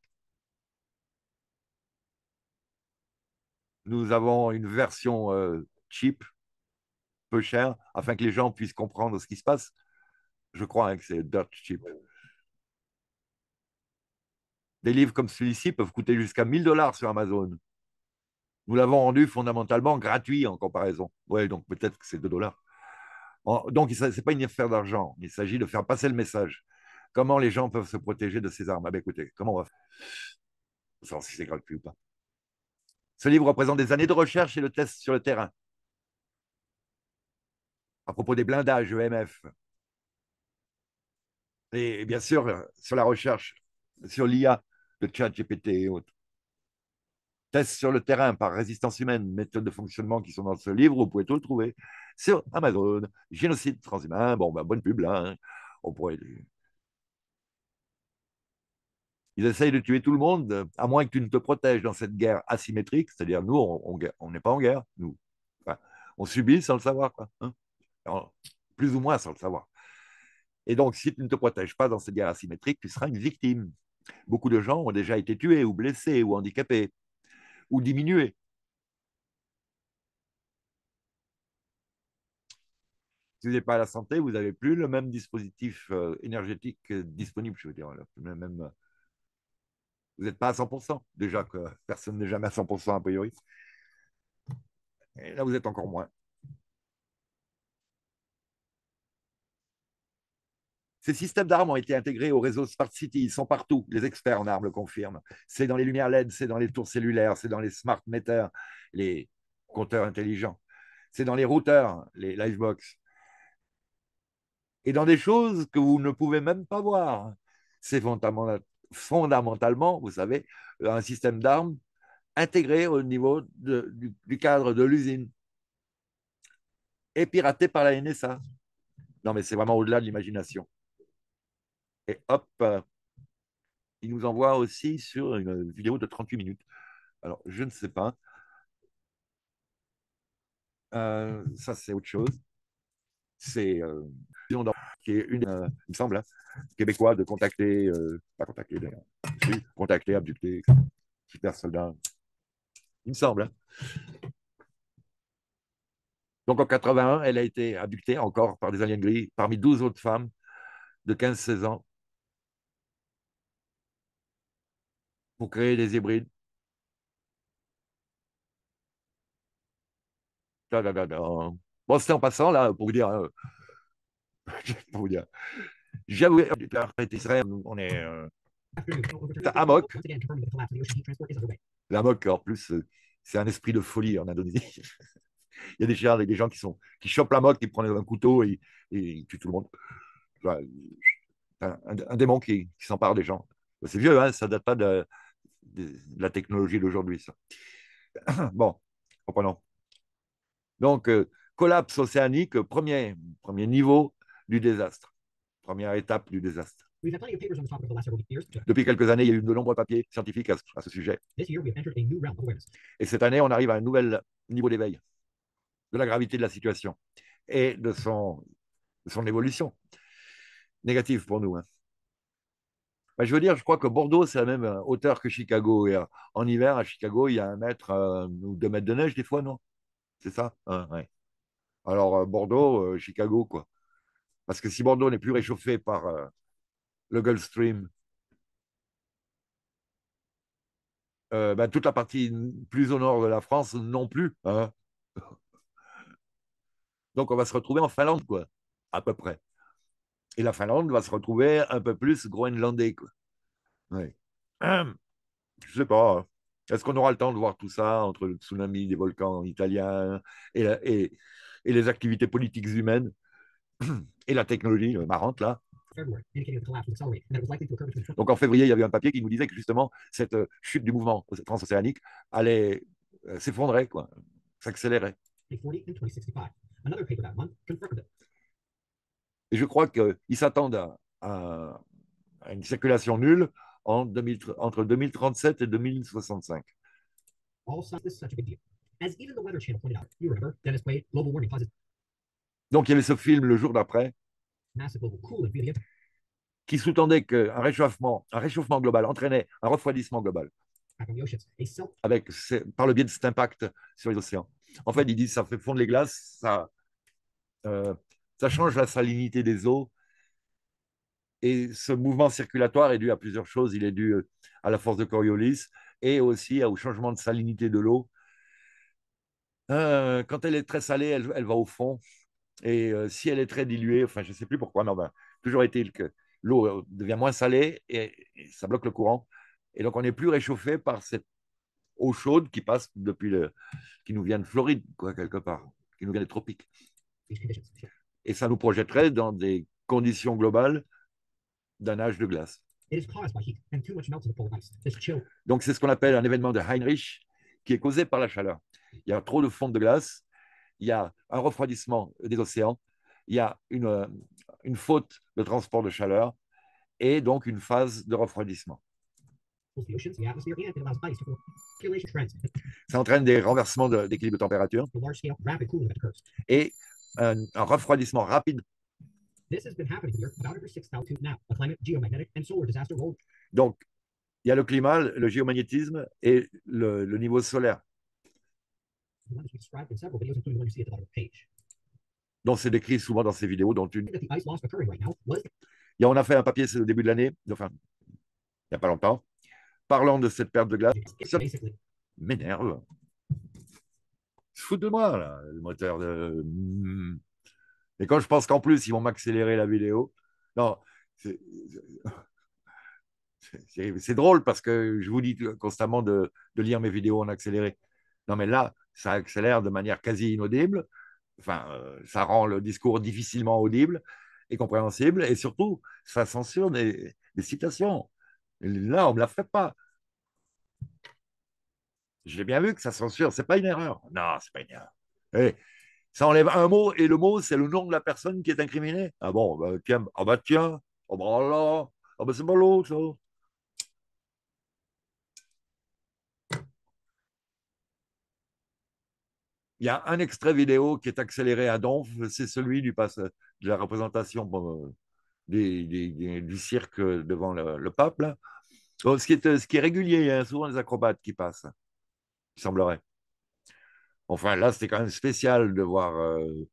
S1: nous avons une version euh, cheap, peu chère, afin que les gens puissent comprendre ce qui se passe. Je crois hein, que c'est dirt cheap. Des livres comme celui-ci peuvent coûter jusqu'à 1000 dollars sur Amazon. Nous l'avons rendu fondamentalement gratuit en comparaison. Oui, donc peut-être que c'est 2 dollars. Donc, ce n'est pas une affaire d'argent. Il s'agit de faire passer le message. Comment les gens peuvent se protéger de ces armes ah ben, Écoutez, comment on va faire Sans si c'est gratuit ou pas. Ce livre représente des années de recherche et de tests sur le terrain. À propos des blindages EMF. Et bien sûr, sur la recherche, sur l'IA de GPT et autres. Tests sur le terrain par résistance humaine, méthodes de fonctionnement qui sont dans ce livre, vous pouvez tout le trouver sur Amazon. Génocide transhumain, bon, bah, bonne pub, là. Hein. On pourrait ils essayent de tuer tout le monde, à moins que tu ne te protèges dans cette guerre asymétrique, c'est-à-dire nous, on n'est pas en guerre, nous. on subit sans le savoir, hein. plus ou moins sans le savoir. Et donc, si tu ne te protèges pas dans cette guerre asymétrique, tu seras une victime. Beaucoup de gens ont déjà été tués ou blessés ou handicapés ou diminués. Si vous n'êtes pas à la santé, vous n'avez plus le même dispositif euh, énergétique euh, disponible, je veux dire, le même vous n'êtes pas à 100%. Déjà que personne n'est jamais à 100% a priori. Et là, vous êtes encore moins. Ces systèmes d'armes ont été intégrés au réseau Smart City. Ils sont partout. Les experts en armes le confirment. C'est dans les lumières LED, c'est dans les tours cellulaires, c'est dans les smart meters, les compteurs intelligents. C'est dans les routeurs, les Livebox. Et dans des choses que vous ne pouvez même pas voir. C'est fondamental fondamentalement, vous savez, un système d'armes intégré au niveau du, cadre de l'usine et piraté par la NSA. Non, mais c'est vraiment au-delà de l'imagination. Et hop, euh, il nous envoie aussi sur une vidéo de 38 minutes. Alors, je ne sais pas. Euh, ça, c'est autre chose c'est euh, qui est une, euh, il me semble, hein, québécoise de contacter, euh, pas contacter d'ailleurs, contacter, abducter, super soldat, il me semble. Hein. Donc en 81, elle a été abductée encore par des aliens gris, parmi 12 autres femmes de 15-16 ans, pour créer des hybrides. Bon, c'était en passant, là, pour vous dire. Hein. pour vous dire. J'avoue, on est. Euh, Amok. L'amok, en plus, euh, c'est un esprit de folie en Indonésie. Il y a des, gens, des gens qui, sont, qui chopent l'amok, qui prennent un couteau et, et ils tuent tout le monde. un, démon qui, s'empare des gens. C'est vieux, hein, ça date pas de, la technologie d'aujourd'hui, ça. Bon, Reprenons. Donc, euh, collapse océanique, premier, premier niveau du désastre, première étape du désastre. Depuis quelques années, il y a eu de nombreux papiers scientifiques à ce, sujet. Et cette année, on arrive à un nouvel niveau d'éveil de la gravité de la situation et de son, son évolution. Négative pour nous. Hein. je veux dire, je crois que Bordeaux, c'est la même euh, hauteur que Chicago. Euh, en hiver, à Chicago, il y a un mètre euh, ou deux mètres de neige, des fois, non C'est ça hein, alors, euh, Bordeaux, euh, Chicago, quoi. Parce que si Bordeaux n'est plus réchauffé par euh, le Gulf Stream, ben, toute la partie plus au nord de la France non plus. Hein. Donc on va se retrouver en Finlande, quoi, à peu près. Et la Finlande va se retrouver un peu plus groenlandais, quoi. Je ne je sais pas. Hein. Est-ce qu'on aura le temps de voir tout ça entre le tsunami des volcans italiens et, et, et les activités politiques humaines et la technologie euh, marrante là. Donc en février, il y avait un papier qui nous disait que justement cette euh, chute du mouvement transocéanique allait euh, s'effondrer, quoi, s'accélérer. Et je crois qu'ils s'attendent à, une circulation nulle en entre 2037 et 2065. Donc il y avait ce film le jour d'après qui sous-tendait qu'un réchauffement, un réchauffement global entraînait un refroidissement global avec, par le biais de cet impact sur les océans. En fait, ils disent ça fait fondre les glaces, ça, euh, ça change la salinité des eaux. Et ce mouvement circulatoire est dû à plusieurs choses. Il est dû euh, à la force de Coriolis et aussi au changement de salinité de l'eau euh, quand elle est très salée, elle, va au fond. Et euh, si elle est très diluée, enfin, je ne sais plus pourquoi, mais ben, toujours est-il que l'eau euh, devient moins salée et, ça bloque le courant. Et donc, on n'est plus réchauffé par cette eau chaude qui passe depuis le. qui nous vient de Floride, quoi, quelque part, qui nous vient des tropiques. Et ça nous projetterait dans des conditions globales d'un âge de glace. Donc, c'est ce qu'on appelle un événement de Heinrich qui est causé par la chaleur il y a trop de fonte de glace, il y a un refroidissement des océans, il y a une, euh, faute de transport de chaleur et donc une phase de refroidissement. Ça entraîne des renversements d'équilibre de, température et un, refroidissement rapide donc, il y a le climat, le géomagnétisme et le niveau solaire dont c'est décrit souvent dans ces vidéos, dont une. on a fait un papier au début de l'année, enfin, il n'y a pas longtemps, parlant de cette perte de glace. Ça m'énerve. Je fous de moi, là, le moteur de. Et quand je pense qu'en plus, ils vont m'accélérer la vidéo. Non, c'est. C'est drôle parce que je vous dis constamment de, de lire mes vidéos en accéléré. Non, mais là, ça accélère de manière quasi inaudible, enfin, euh, ça rend le discours difficilement audible et compréhensible, et surtout, ça censure des, citations. là, on ne me la fait pas. J'ai bien vu que ça censure, ce n'est pas une erreur. Non, c'est pas une erreur. Et ça enlève un mot, et le mot, c'est le nom de la personne qui est incriminée. Ah bon, bah, tiens, ah bah tiens, oh bah là, ah bah c'est pas l'autre, Il y a un extrait vidéo qui est accéléré à Donf, c'est celui du de la représentation euh, du cirque devant le, pape. ce, qui est, régulier, il y a souvent des acrobates qui passent, il semblerait. Enfin, là, c'était quand même spécial de voir. Euh,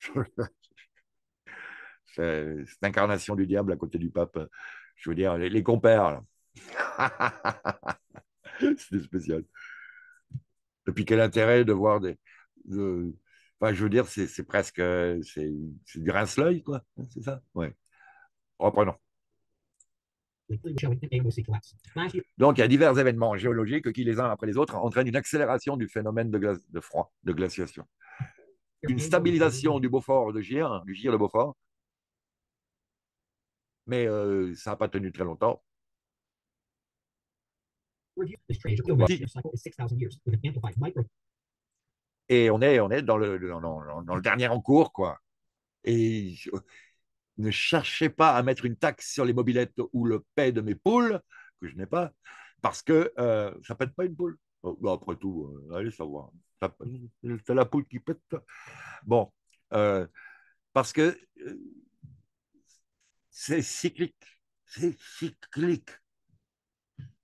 S1: cette incarnation du diable à côté du pape. Je veux dire, les, les compères. C'était spécial. Depuis quel intérêt de voir des. Enfin, je veux dire, c'est presque. Euh, c'est du rince-l'œil, quoi. Hein, c'est ça Oui. Reprenons. Donc, il y a divers événements géologiques qui, les uns après les autres, entraînent une accélération du phénomène de, froid, de glaciation. Une stabilisation du Beaufort, de Gire, du Gire de Beaufort, mais euh, ça n'a pas tenu très longtemps. Et on est, on est dans, le, dans, dans le dernier en cours, quoi. Et ne cherchez pas à mettre une taxe sur les mobilettes ou le paix de mes poules, que je n'ai pas, parce que ça euh, ça pète pas une poule. après tout, euh, allez savoir. C'est la poule qui pète. Bon, euh, parce que c'est cyclique. C'est cyclique.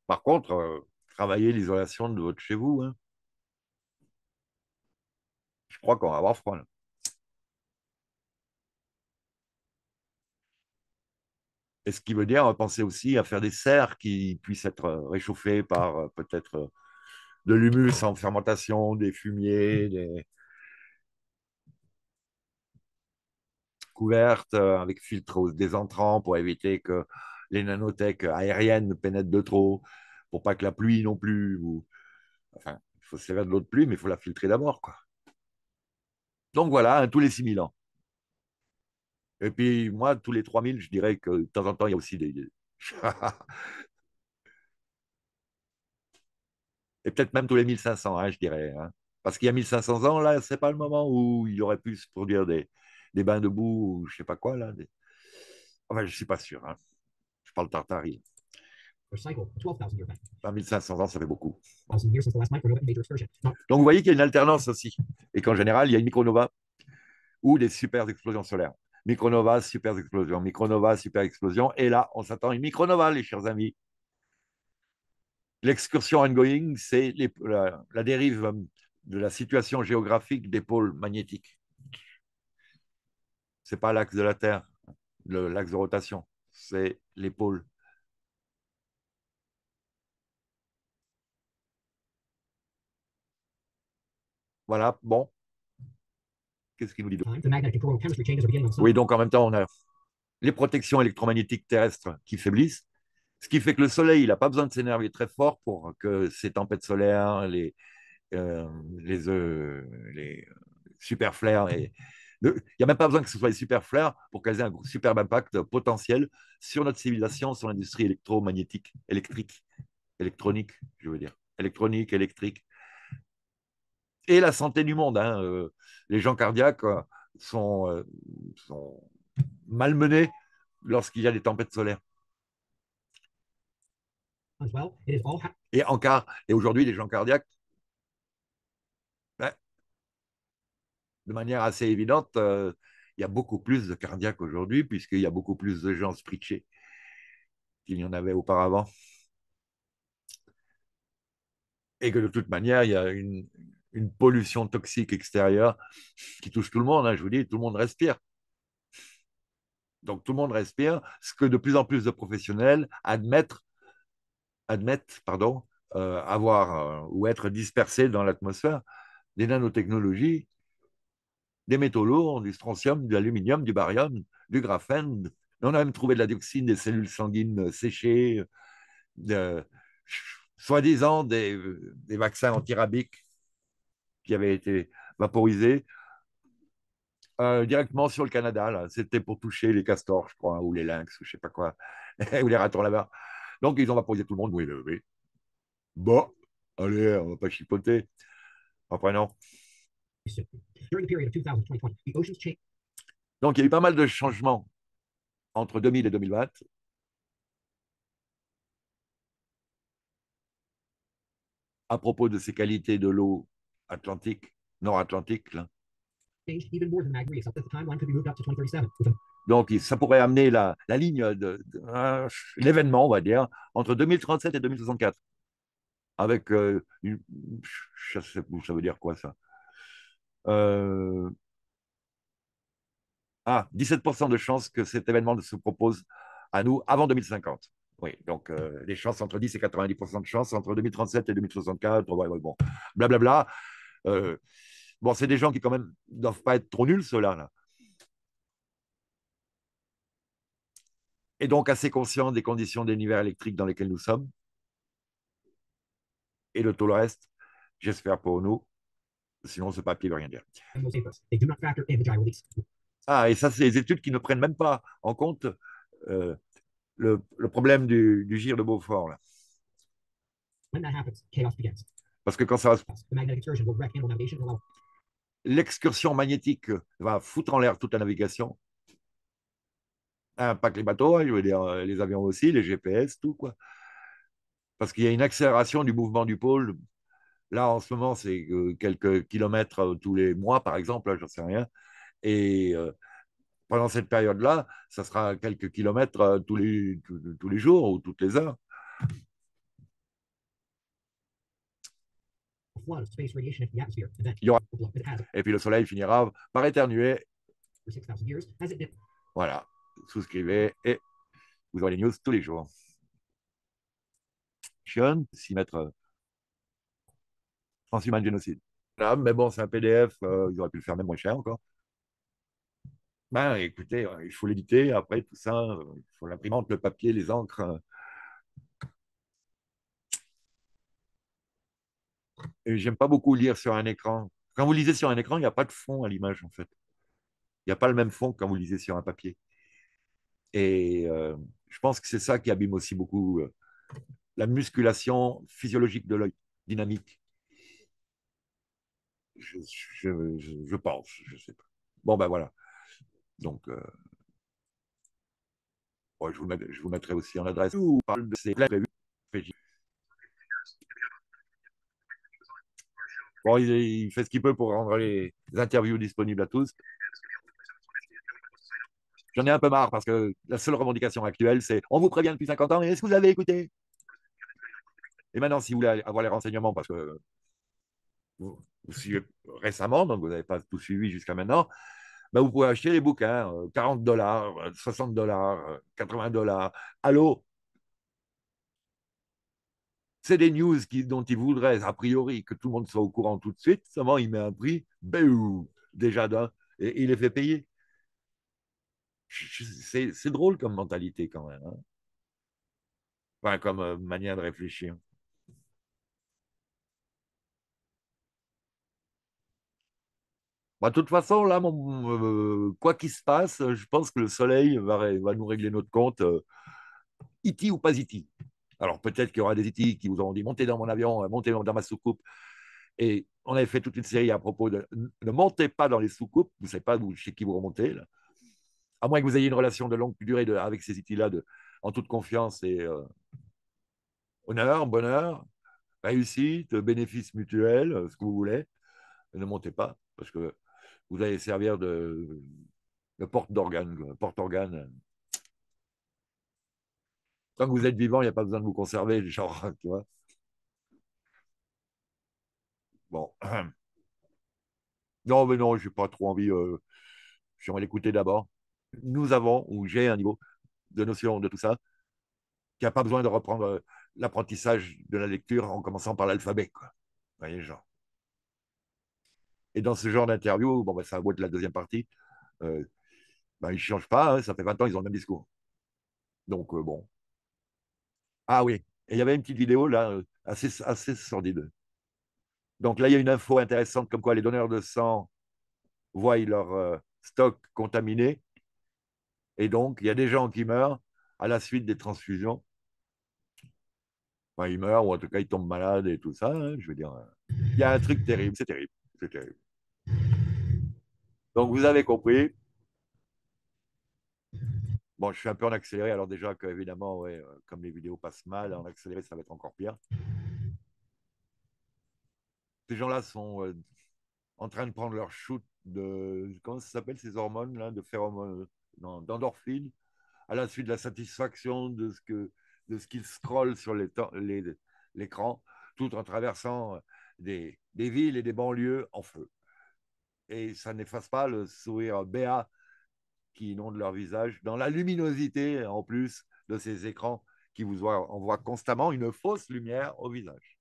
S1: Par contre, euh, travailler travaillez l'isolation de votre chez vous. Hein. Je crois qu'on va avoir froid. Et ce qui veut dire penser aussi à faire des serres qui puissent être euh, réchauffées par euh, peut-être de l'humus en fermentation, des fumiers, mmh. des couvertes avec filtre des entrants pour éviter que les nanotechs aériennes pénètrent de trop, pour pas que la pluie non plus. Enfin, il faut servir de l'eau de pluie, mais il faut la filtrer d'abord. quoi. Donc voilà, hein, tous les 6000 ans. Et puis moi, tous les 3000, je dirais que de temps en temps, il y a aussi des... Et peut-être même tous les 1500, hein, je dirais. Hein. Parce qu'il y a 1500 ans, là, c'est pas le moment où il aurait pu se produire des, bains de boue ou je sais pas quoi, là. Enfin, je suis pas sûr parle tartarien. Par 1500 ans, ça fait beaucoup. Donc, vous voyez qu'il y a une alternance aussi. Et qu'en général, il y a une micronova ou des super explosions solaires. Micronova, super explosion, micronova, super explosion. Et là, on s'attend à une micronova, les chers amis. L'excursion ongoing, c'est la, la, dérive de la situation géographique des pôles magnétiques. Ce n'est pas l'axe de la Terre, l'axe de rotation c'est l'épaule. Voilà, bon. Qu'est-ce qu'il nous dit hein? Oui, donc en même temps, on a les protections électromagnétiques terrestres qui faiblissent, ce qui fait que le Soleil, il n'a pas besoin de s'énerver très fort pour que ces tempêtes solaires, euh, les, euh, les, super flares et, il n'y a même pas besoin que ce soit des super fleurs pour qu'elles aient un superbe impact potentiel sur notre civilisation, sur l'industrie électromagnétique, électrique, électronique, je veux dire, électronique, électrique. Et la santé du monde. Hein, euh, les gens cardiaques euh, euh, sont, malmenés lorsqu'il y a des tempêtes solaires. Et encore, et aujourd'hui, les gens cardiaques de manière assez évidente, euh, il y a beaucoup plus de cardiaques aujourd'hui, puisqu'il y a beaucoup plus de gens spritchés qu'il y en avait auparavant. Et que de toute manière, il y a une, pollution toxique extérieure qui touche tout le monde. Hein, je vous dis, tout le monde respire. Donc tout le monde respire, ce que de plus en plus de professionnels admettent, pardon, euh, avoir euh, ou être dispersés dans l'atmosphère. des nanotechnologies des métaux lourds, du strontium, de l'aluminium, du barium, du graphène. On a même trouvé de la dioxine, des cellules sanguines séchées, de, soi-disant des, vaccins antirabiques qui avaient été vaporisés euh, directement sur le Canada. C'était pour toucher les castors, je crois, ou les lynx, ou je ne sais pas quoi, ou les ratons là-bas. Donc, ils ont vaporisé tout le monde. Oui, oui. Bon, allez, on ne va pas chipoter. Après, non. Donc, il y a eu pas mal de changements entre 2000 et 2020. à propos de ces qualités de l'eau atlantique, nord-atlantique. Donc, ça pourrait amener la, la ligne de, euh, l'événement, on va dire, entre 2037 et 2064. Avec euh, une, plus ça veut dire quoi ça euh, ah, 17% de chances que cet événement se propose à nous avant 2050. Oui, donc euh, les chances entre 10 et 90% de chances entre 2037 et 2064. bon, blablabla. Euh, bon, c'est des gens qui, quand même, ne doivent pas être trop nuls, ceux-là. Et donc, assez conscient des conditions de l'univers électrique dans lesquelles nous sommes. Et le tout le reste, j'espère pour nous. Sinon, ce papier ne veut rien dire. Ah, et ça, c'est les études qui ne prennent même pas en compte euh, le, problème du, du, gire de Beaufort. Là. Parce que quand ça va se l'excursion magnétique va foutre en l'air toute la navigation. pas que les bateaux, hein, je veux dire les avions aussi, les GPS, tout quoi. Parce qu'il y a une accélération du mouvement du pôle Là, en ce moment, c'est euh, quelques kilomètres euh, tous les mois, par exemple, j'en sais rien. Et euh, pendant cette période-là, ça sera quelques kilomètres tous les, tous, les jours ou toutes les heures. Et puis le soleil finira par éternuer. Voilà, souscrivez et vous aurez les news tous les jours. 6 mettre. Transhuman Génocide. Ah, mais bon, c'est un PDF, euh, ils auraient pu le faire même moins cher encore. Ben, écoutez, euh, il faut l'éditer, après tout ça, euh, il faut l'imprimante, le papier, les encres. Et j'aime pas beaucoup lire sur un écran. Quand vous lisez sur un écran, il n'y a pas de fond à l'image, en fait. Il n'y a pas le même fond que quand vous lisez sur un papier. Et je pense que c'est ça qui abîme aussi beaucoup la musculation physiologique de l'œil, dynamique. Je, je, je, pense, je sais pas. Bon, ben voilà. Donc, euh, je, vous mettrai aussi en adresse où parle de il, fait ce qu'il peut pour rendre les interviews disponibles à tous. J'en ai un peu marre parce que la seule revendication actuelle, c'est on vous prévient depuis 50 ans, est-ce que vous avez écouté Et maintenant, si vous voulez avoir les renseignements, parce que vous euh, récemment, donc vous n'avez pas tout suivi jusqu'à maintenant, bah, vous pouvez acheter les bouquins, 40 euh, dollars, 60 euh, dollars, 80 dollars. Allô C'est des news dont ils voudraient, a priori, que tout le monde soit au courant tout de suite. Seulement, il met un prix, déjà d'un, et il les fait payer. C'est drôle comme mentalité quand même. Hein. enfin, comme manière de réfléchir. Bah, de toute façon, là, mon, euh, quoi qu'il se passe, je pense que le soleil va, va nous régler notre compte. iti euh, e ou pas iti e Alors, peut-être qu'il y aura des iti e qui vous auront dit montez dans mon avion, euh, montez dans ma soucoupe. Et on avait fait toute une série à propos de ne montez pas dans les soucoupes, vous ne savez pas chez qui vous remontez. À moins que vous ayez une relation de longue durée avec ces iti là en toute confiance et honneur, bonheur, réussite, bénéfice mutuel, ce que vous voulez. Ne montez pas, parce que vous allez servir de, porte d'organe, porte-organe. Tant que vous êtes vivant, il n'y a pas besoin de vous conserver, genre, tu vois. Bon. Non, mais non, je n'ai pas trop envie. Euh, je vais l'écouter d'abord. Nous avons, ou j'ai un niveau de notion de tout ça, qui a pas besoin de reprendre euh, l'apprentissage de la lecture en commençant par l'alphabet. Vous voyez, genre. Et dans ce genre d'interview, bon, bah, ça va être la deuxième partie, euh, bah, ils ne changent pas, hein, ça fait 20 ans, ils ont le même discours. Donc, euh, bon. Ah oui, il y avait une petite vidéo là, euh, assez, assez sordide. Donc là, il y a une info intéressante comme quoi les donneurs de sang voient leur stock contaminé. Et donc, il y a des gens qui meurent à la suite des transfusions. ils meurent, ou en tout cas, ils tombent malades et tout ça. Hein, je veux dire, il y a un truc terrible, c'est terrible, c'est terrible. Donc, vous avez compris. Bon, je suis un peu en accéléré. Alors, déjà, que, évidemment, euh, comme les vidéos passent mal, en accéléré, ça va être encore pire. Ces gens-là sont euh, en train de prendre leur shoot de. Comment ça s'appelle ces hormones-là De phéromones. Euh, d'endorphines, à la suite de la satisfaction de ce que de ce qu'ils scrollent sur l'écran, tout en traversant des villes et des banlieues en feu et ça n'efface pas le sourire béat qui inonde leur visage, dans la luminosité en plus de ces écrans qui vous envoient constamment une fausse lumière au visage.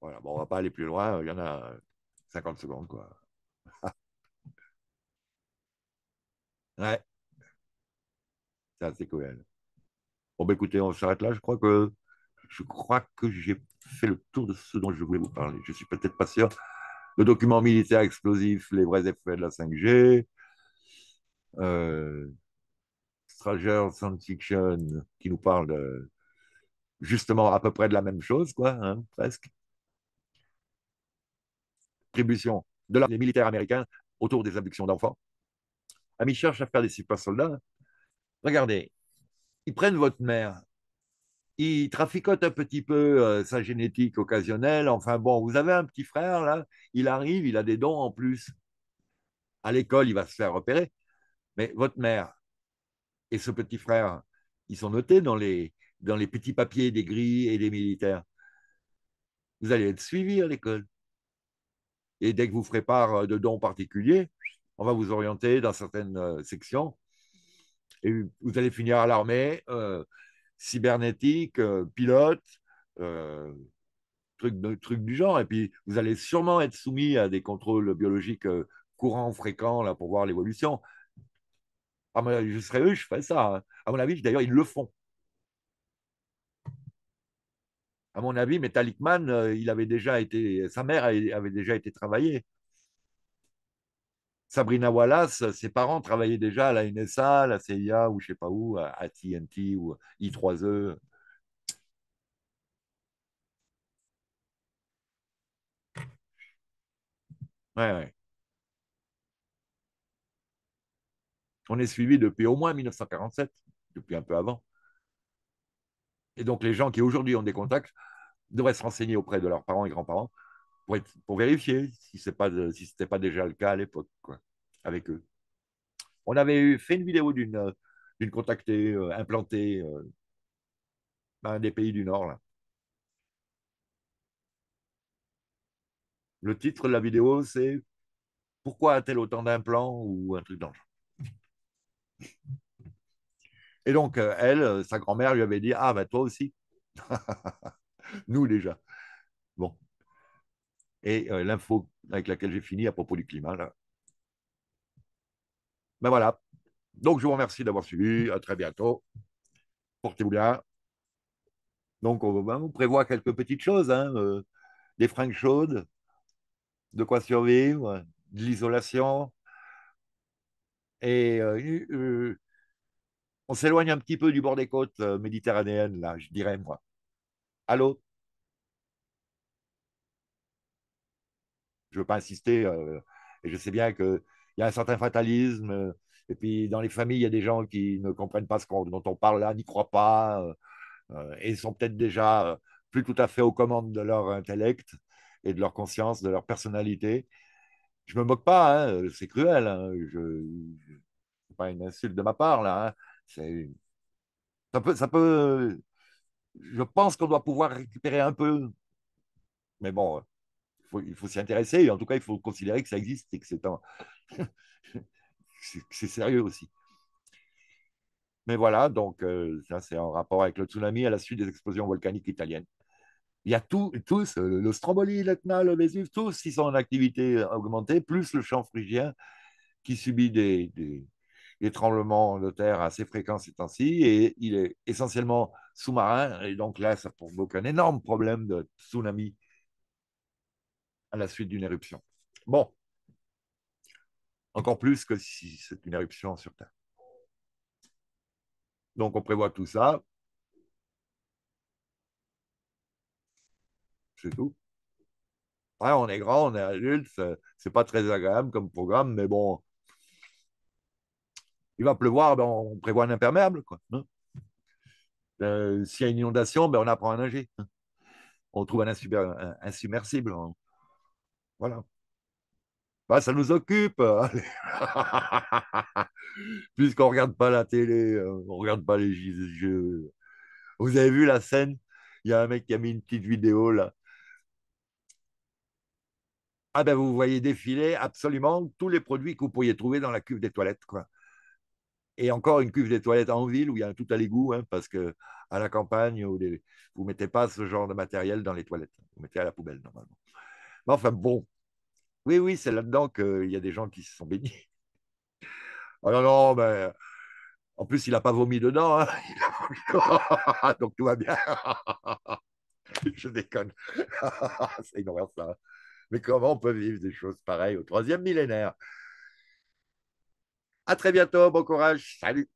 S1: Voilà, bon, on va pas aller plus loin, il y en a 50 secondes, quoi. ouais. C'est assez cool. Bon, bah, écoutez, on s'arrête là. Je crois que je crois que j'ai fait le tour de ce dont je voulais vous parler. Je ne suis peut-être pas sûr. Le document militaire explosif, les vrais effets de la 5G. Euh, Stranger Science Fiction qui nous parle justement à peu près de la même chose, quoi, hein, presque. Attribution de l'armée militaire militaires américains autour des abductions d'enfants. Amis cherche à faire des super soldats. Regardez, ils prennent votre mère, il traficote un petit peu euh, sa génétique occasionnelle. Enfin bon, vous avez un petit frère là, il arrive, il a des dons en plus. À l'école, il va se faire repérer. Mais votre mère et ce petit frère, ils sont notés dans les, dans les petits papiers des grilles et des militaires. Vous allez être suivi à l'école. Et dès que vous ferez part euh, de dons particuliers, on va vous orienter dans certaines euh, sections. Et vous allez finir à l'armée. Euh, cybernétique, euh, pilote, euh, truc, truc du genre. Et puis, vous allez sûrement être soumis à des contrôles biologiques euh, courants, fréquents, là, pour voir l'évolution. je serais eux, je ferais ça. Hein. À mon avis, d'ailleurs, ils le font. À mon avis, Metallic Man, il avait déjà été, sa mère avait déjà été travaillée. Sabrina Wallace, ses parents travaillaient déjà à la NSA, à la CIA ou je ne sais pas où, à TNT ou I3E. Ouais, On est suivi depuis au moins 1947, depuis un peu avant. Et donc les gens qui aujourd'hui ont des contacts devraient se renseigner auprès de leurs parents et grands-parents pour, vérifier si ce n'était euh, si pas déjà le cas à l'époque, avec eux. On avait fait une vidéo d'une, euh, d'une contactée euh, implantée dans un des pays du Nord. Le titre de la vidéo, c'est Pourquoi a-t-elle autant d'implants ou un truc dans Et donc, elle, sa grand-mère lui avait dit Ah, ben toi aussi. Nous déjà. Bon et euh, l'info avec laquelle j'ai fini à propos du climat. Là. Ben voilà. Donc, je vous remercie d'avoir suivi. À très bientôt. Portez-vous bien. Donc, on, ben, prévoit quelques petites choses hein, euh, des fringues chaudes, de quoi survivre, de l'isolation. Et euh, on s'éloigne un petit peu du bord des côtes méditerranéennes, là, je dirais, moi. Allô je ne veux pas insister, euh, et je sais bien qu'il y a un certain fatalisme, euh, et puis dans les familles, il y a des gens qui ne comprennent pas ce dont on parle là, n'y croient pas, euh, et ils sont peut-être déjà plus tout à fait aux commandes de leur intellect et de leur conscience, de leur personnalité. Je me moque pas, hein, c'est cruel, Ce hein, je, pas une insulte de ma part là. Hein, ça peut, ça peut. Je pense qu'on doit pouvoir récupérer un peu. Mais bon, faut, il faut s'y intéresser. Et en tout cas, il faut considérer que ça existe et que c'est c'est sérieux aussi. Mais voilà, donc euh, ça c'est en rapport avec le tsunami à la suite des explosions volcaniques italiennes. Il y a tout, tous, euh, le Stromboli, l'Etna, le Vésuve, tous ils sont en activité augmentée, plus le champ phrygien qui subit des, des, des tremblements de terre assez fréquents ces temps-ci, et il est essentiellement sous-marin, et donc là ça provoque un énorme problème de tsunami à la suite d'une éruption. Bon, encore plus que si c'est une éruption sur Terre. Donc on prévoit tout ça. C'est tout. on est grand, on est adulte, c'est pas très agréable comme programme, mais bon, il va pleuvoir, ben, on prévoit un imperméable. Quoi, hein. euh, S'il y a une inondation, ben, on apprend à nager. Hein. on trouve un, insubmersible. Voilà. Bah, ça nous occupe. Hein, Puisqu'on ne regarde pas la télé, euh, on ne regarde pas les jeux. Vous avez vu la scène Il y a un mec qui a mis une petite vidéo là. Ah ben vous voyez défiler absolument tous les produits que vous pourriez trouver dans la cuve des toilettes. Quoi. Et encore une cuve des toilettes en ville où il y a un tout à l'égout, hein, parce que à la campagne, vous ne mettez pas ce genre de matériel dans les toilettes. Vous mettez à la poubelle normalement. Mais enfin, bon. Oui, oui, c'est là-dedans qu'il y a des gens qui se sont baignés. Oh non, non, mais en plus, il n'a pas vomi dedans. il hein. Donc tout va bien. Je déconne. c'est une ça. Mais comment on peut vivre des choses pareilles au troisième millénaire À très bientôt, bon courage, salut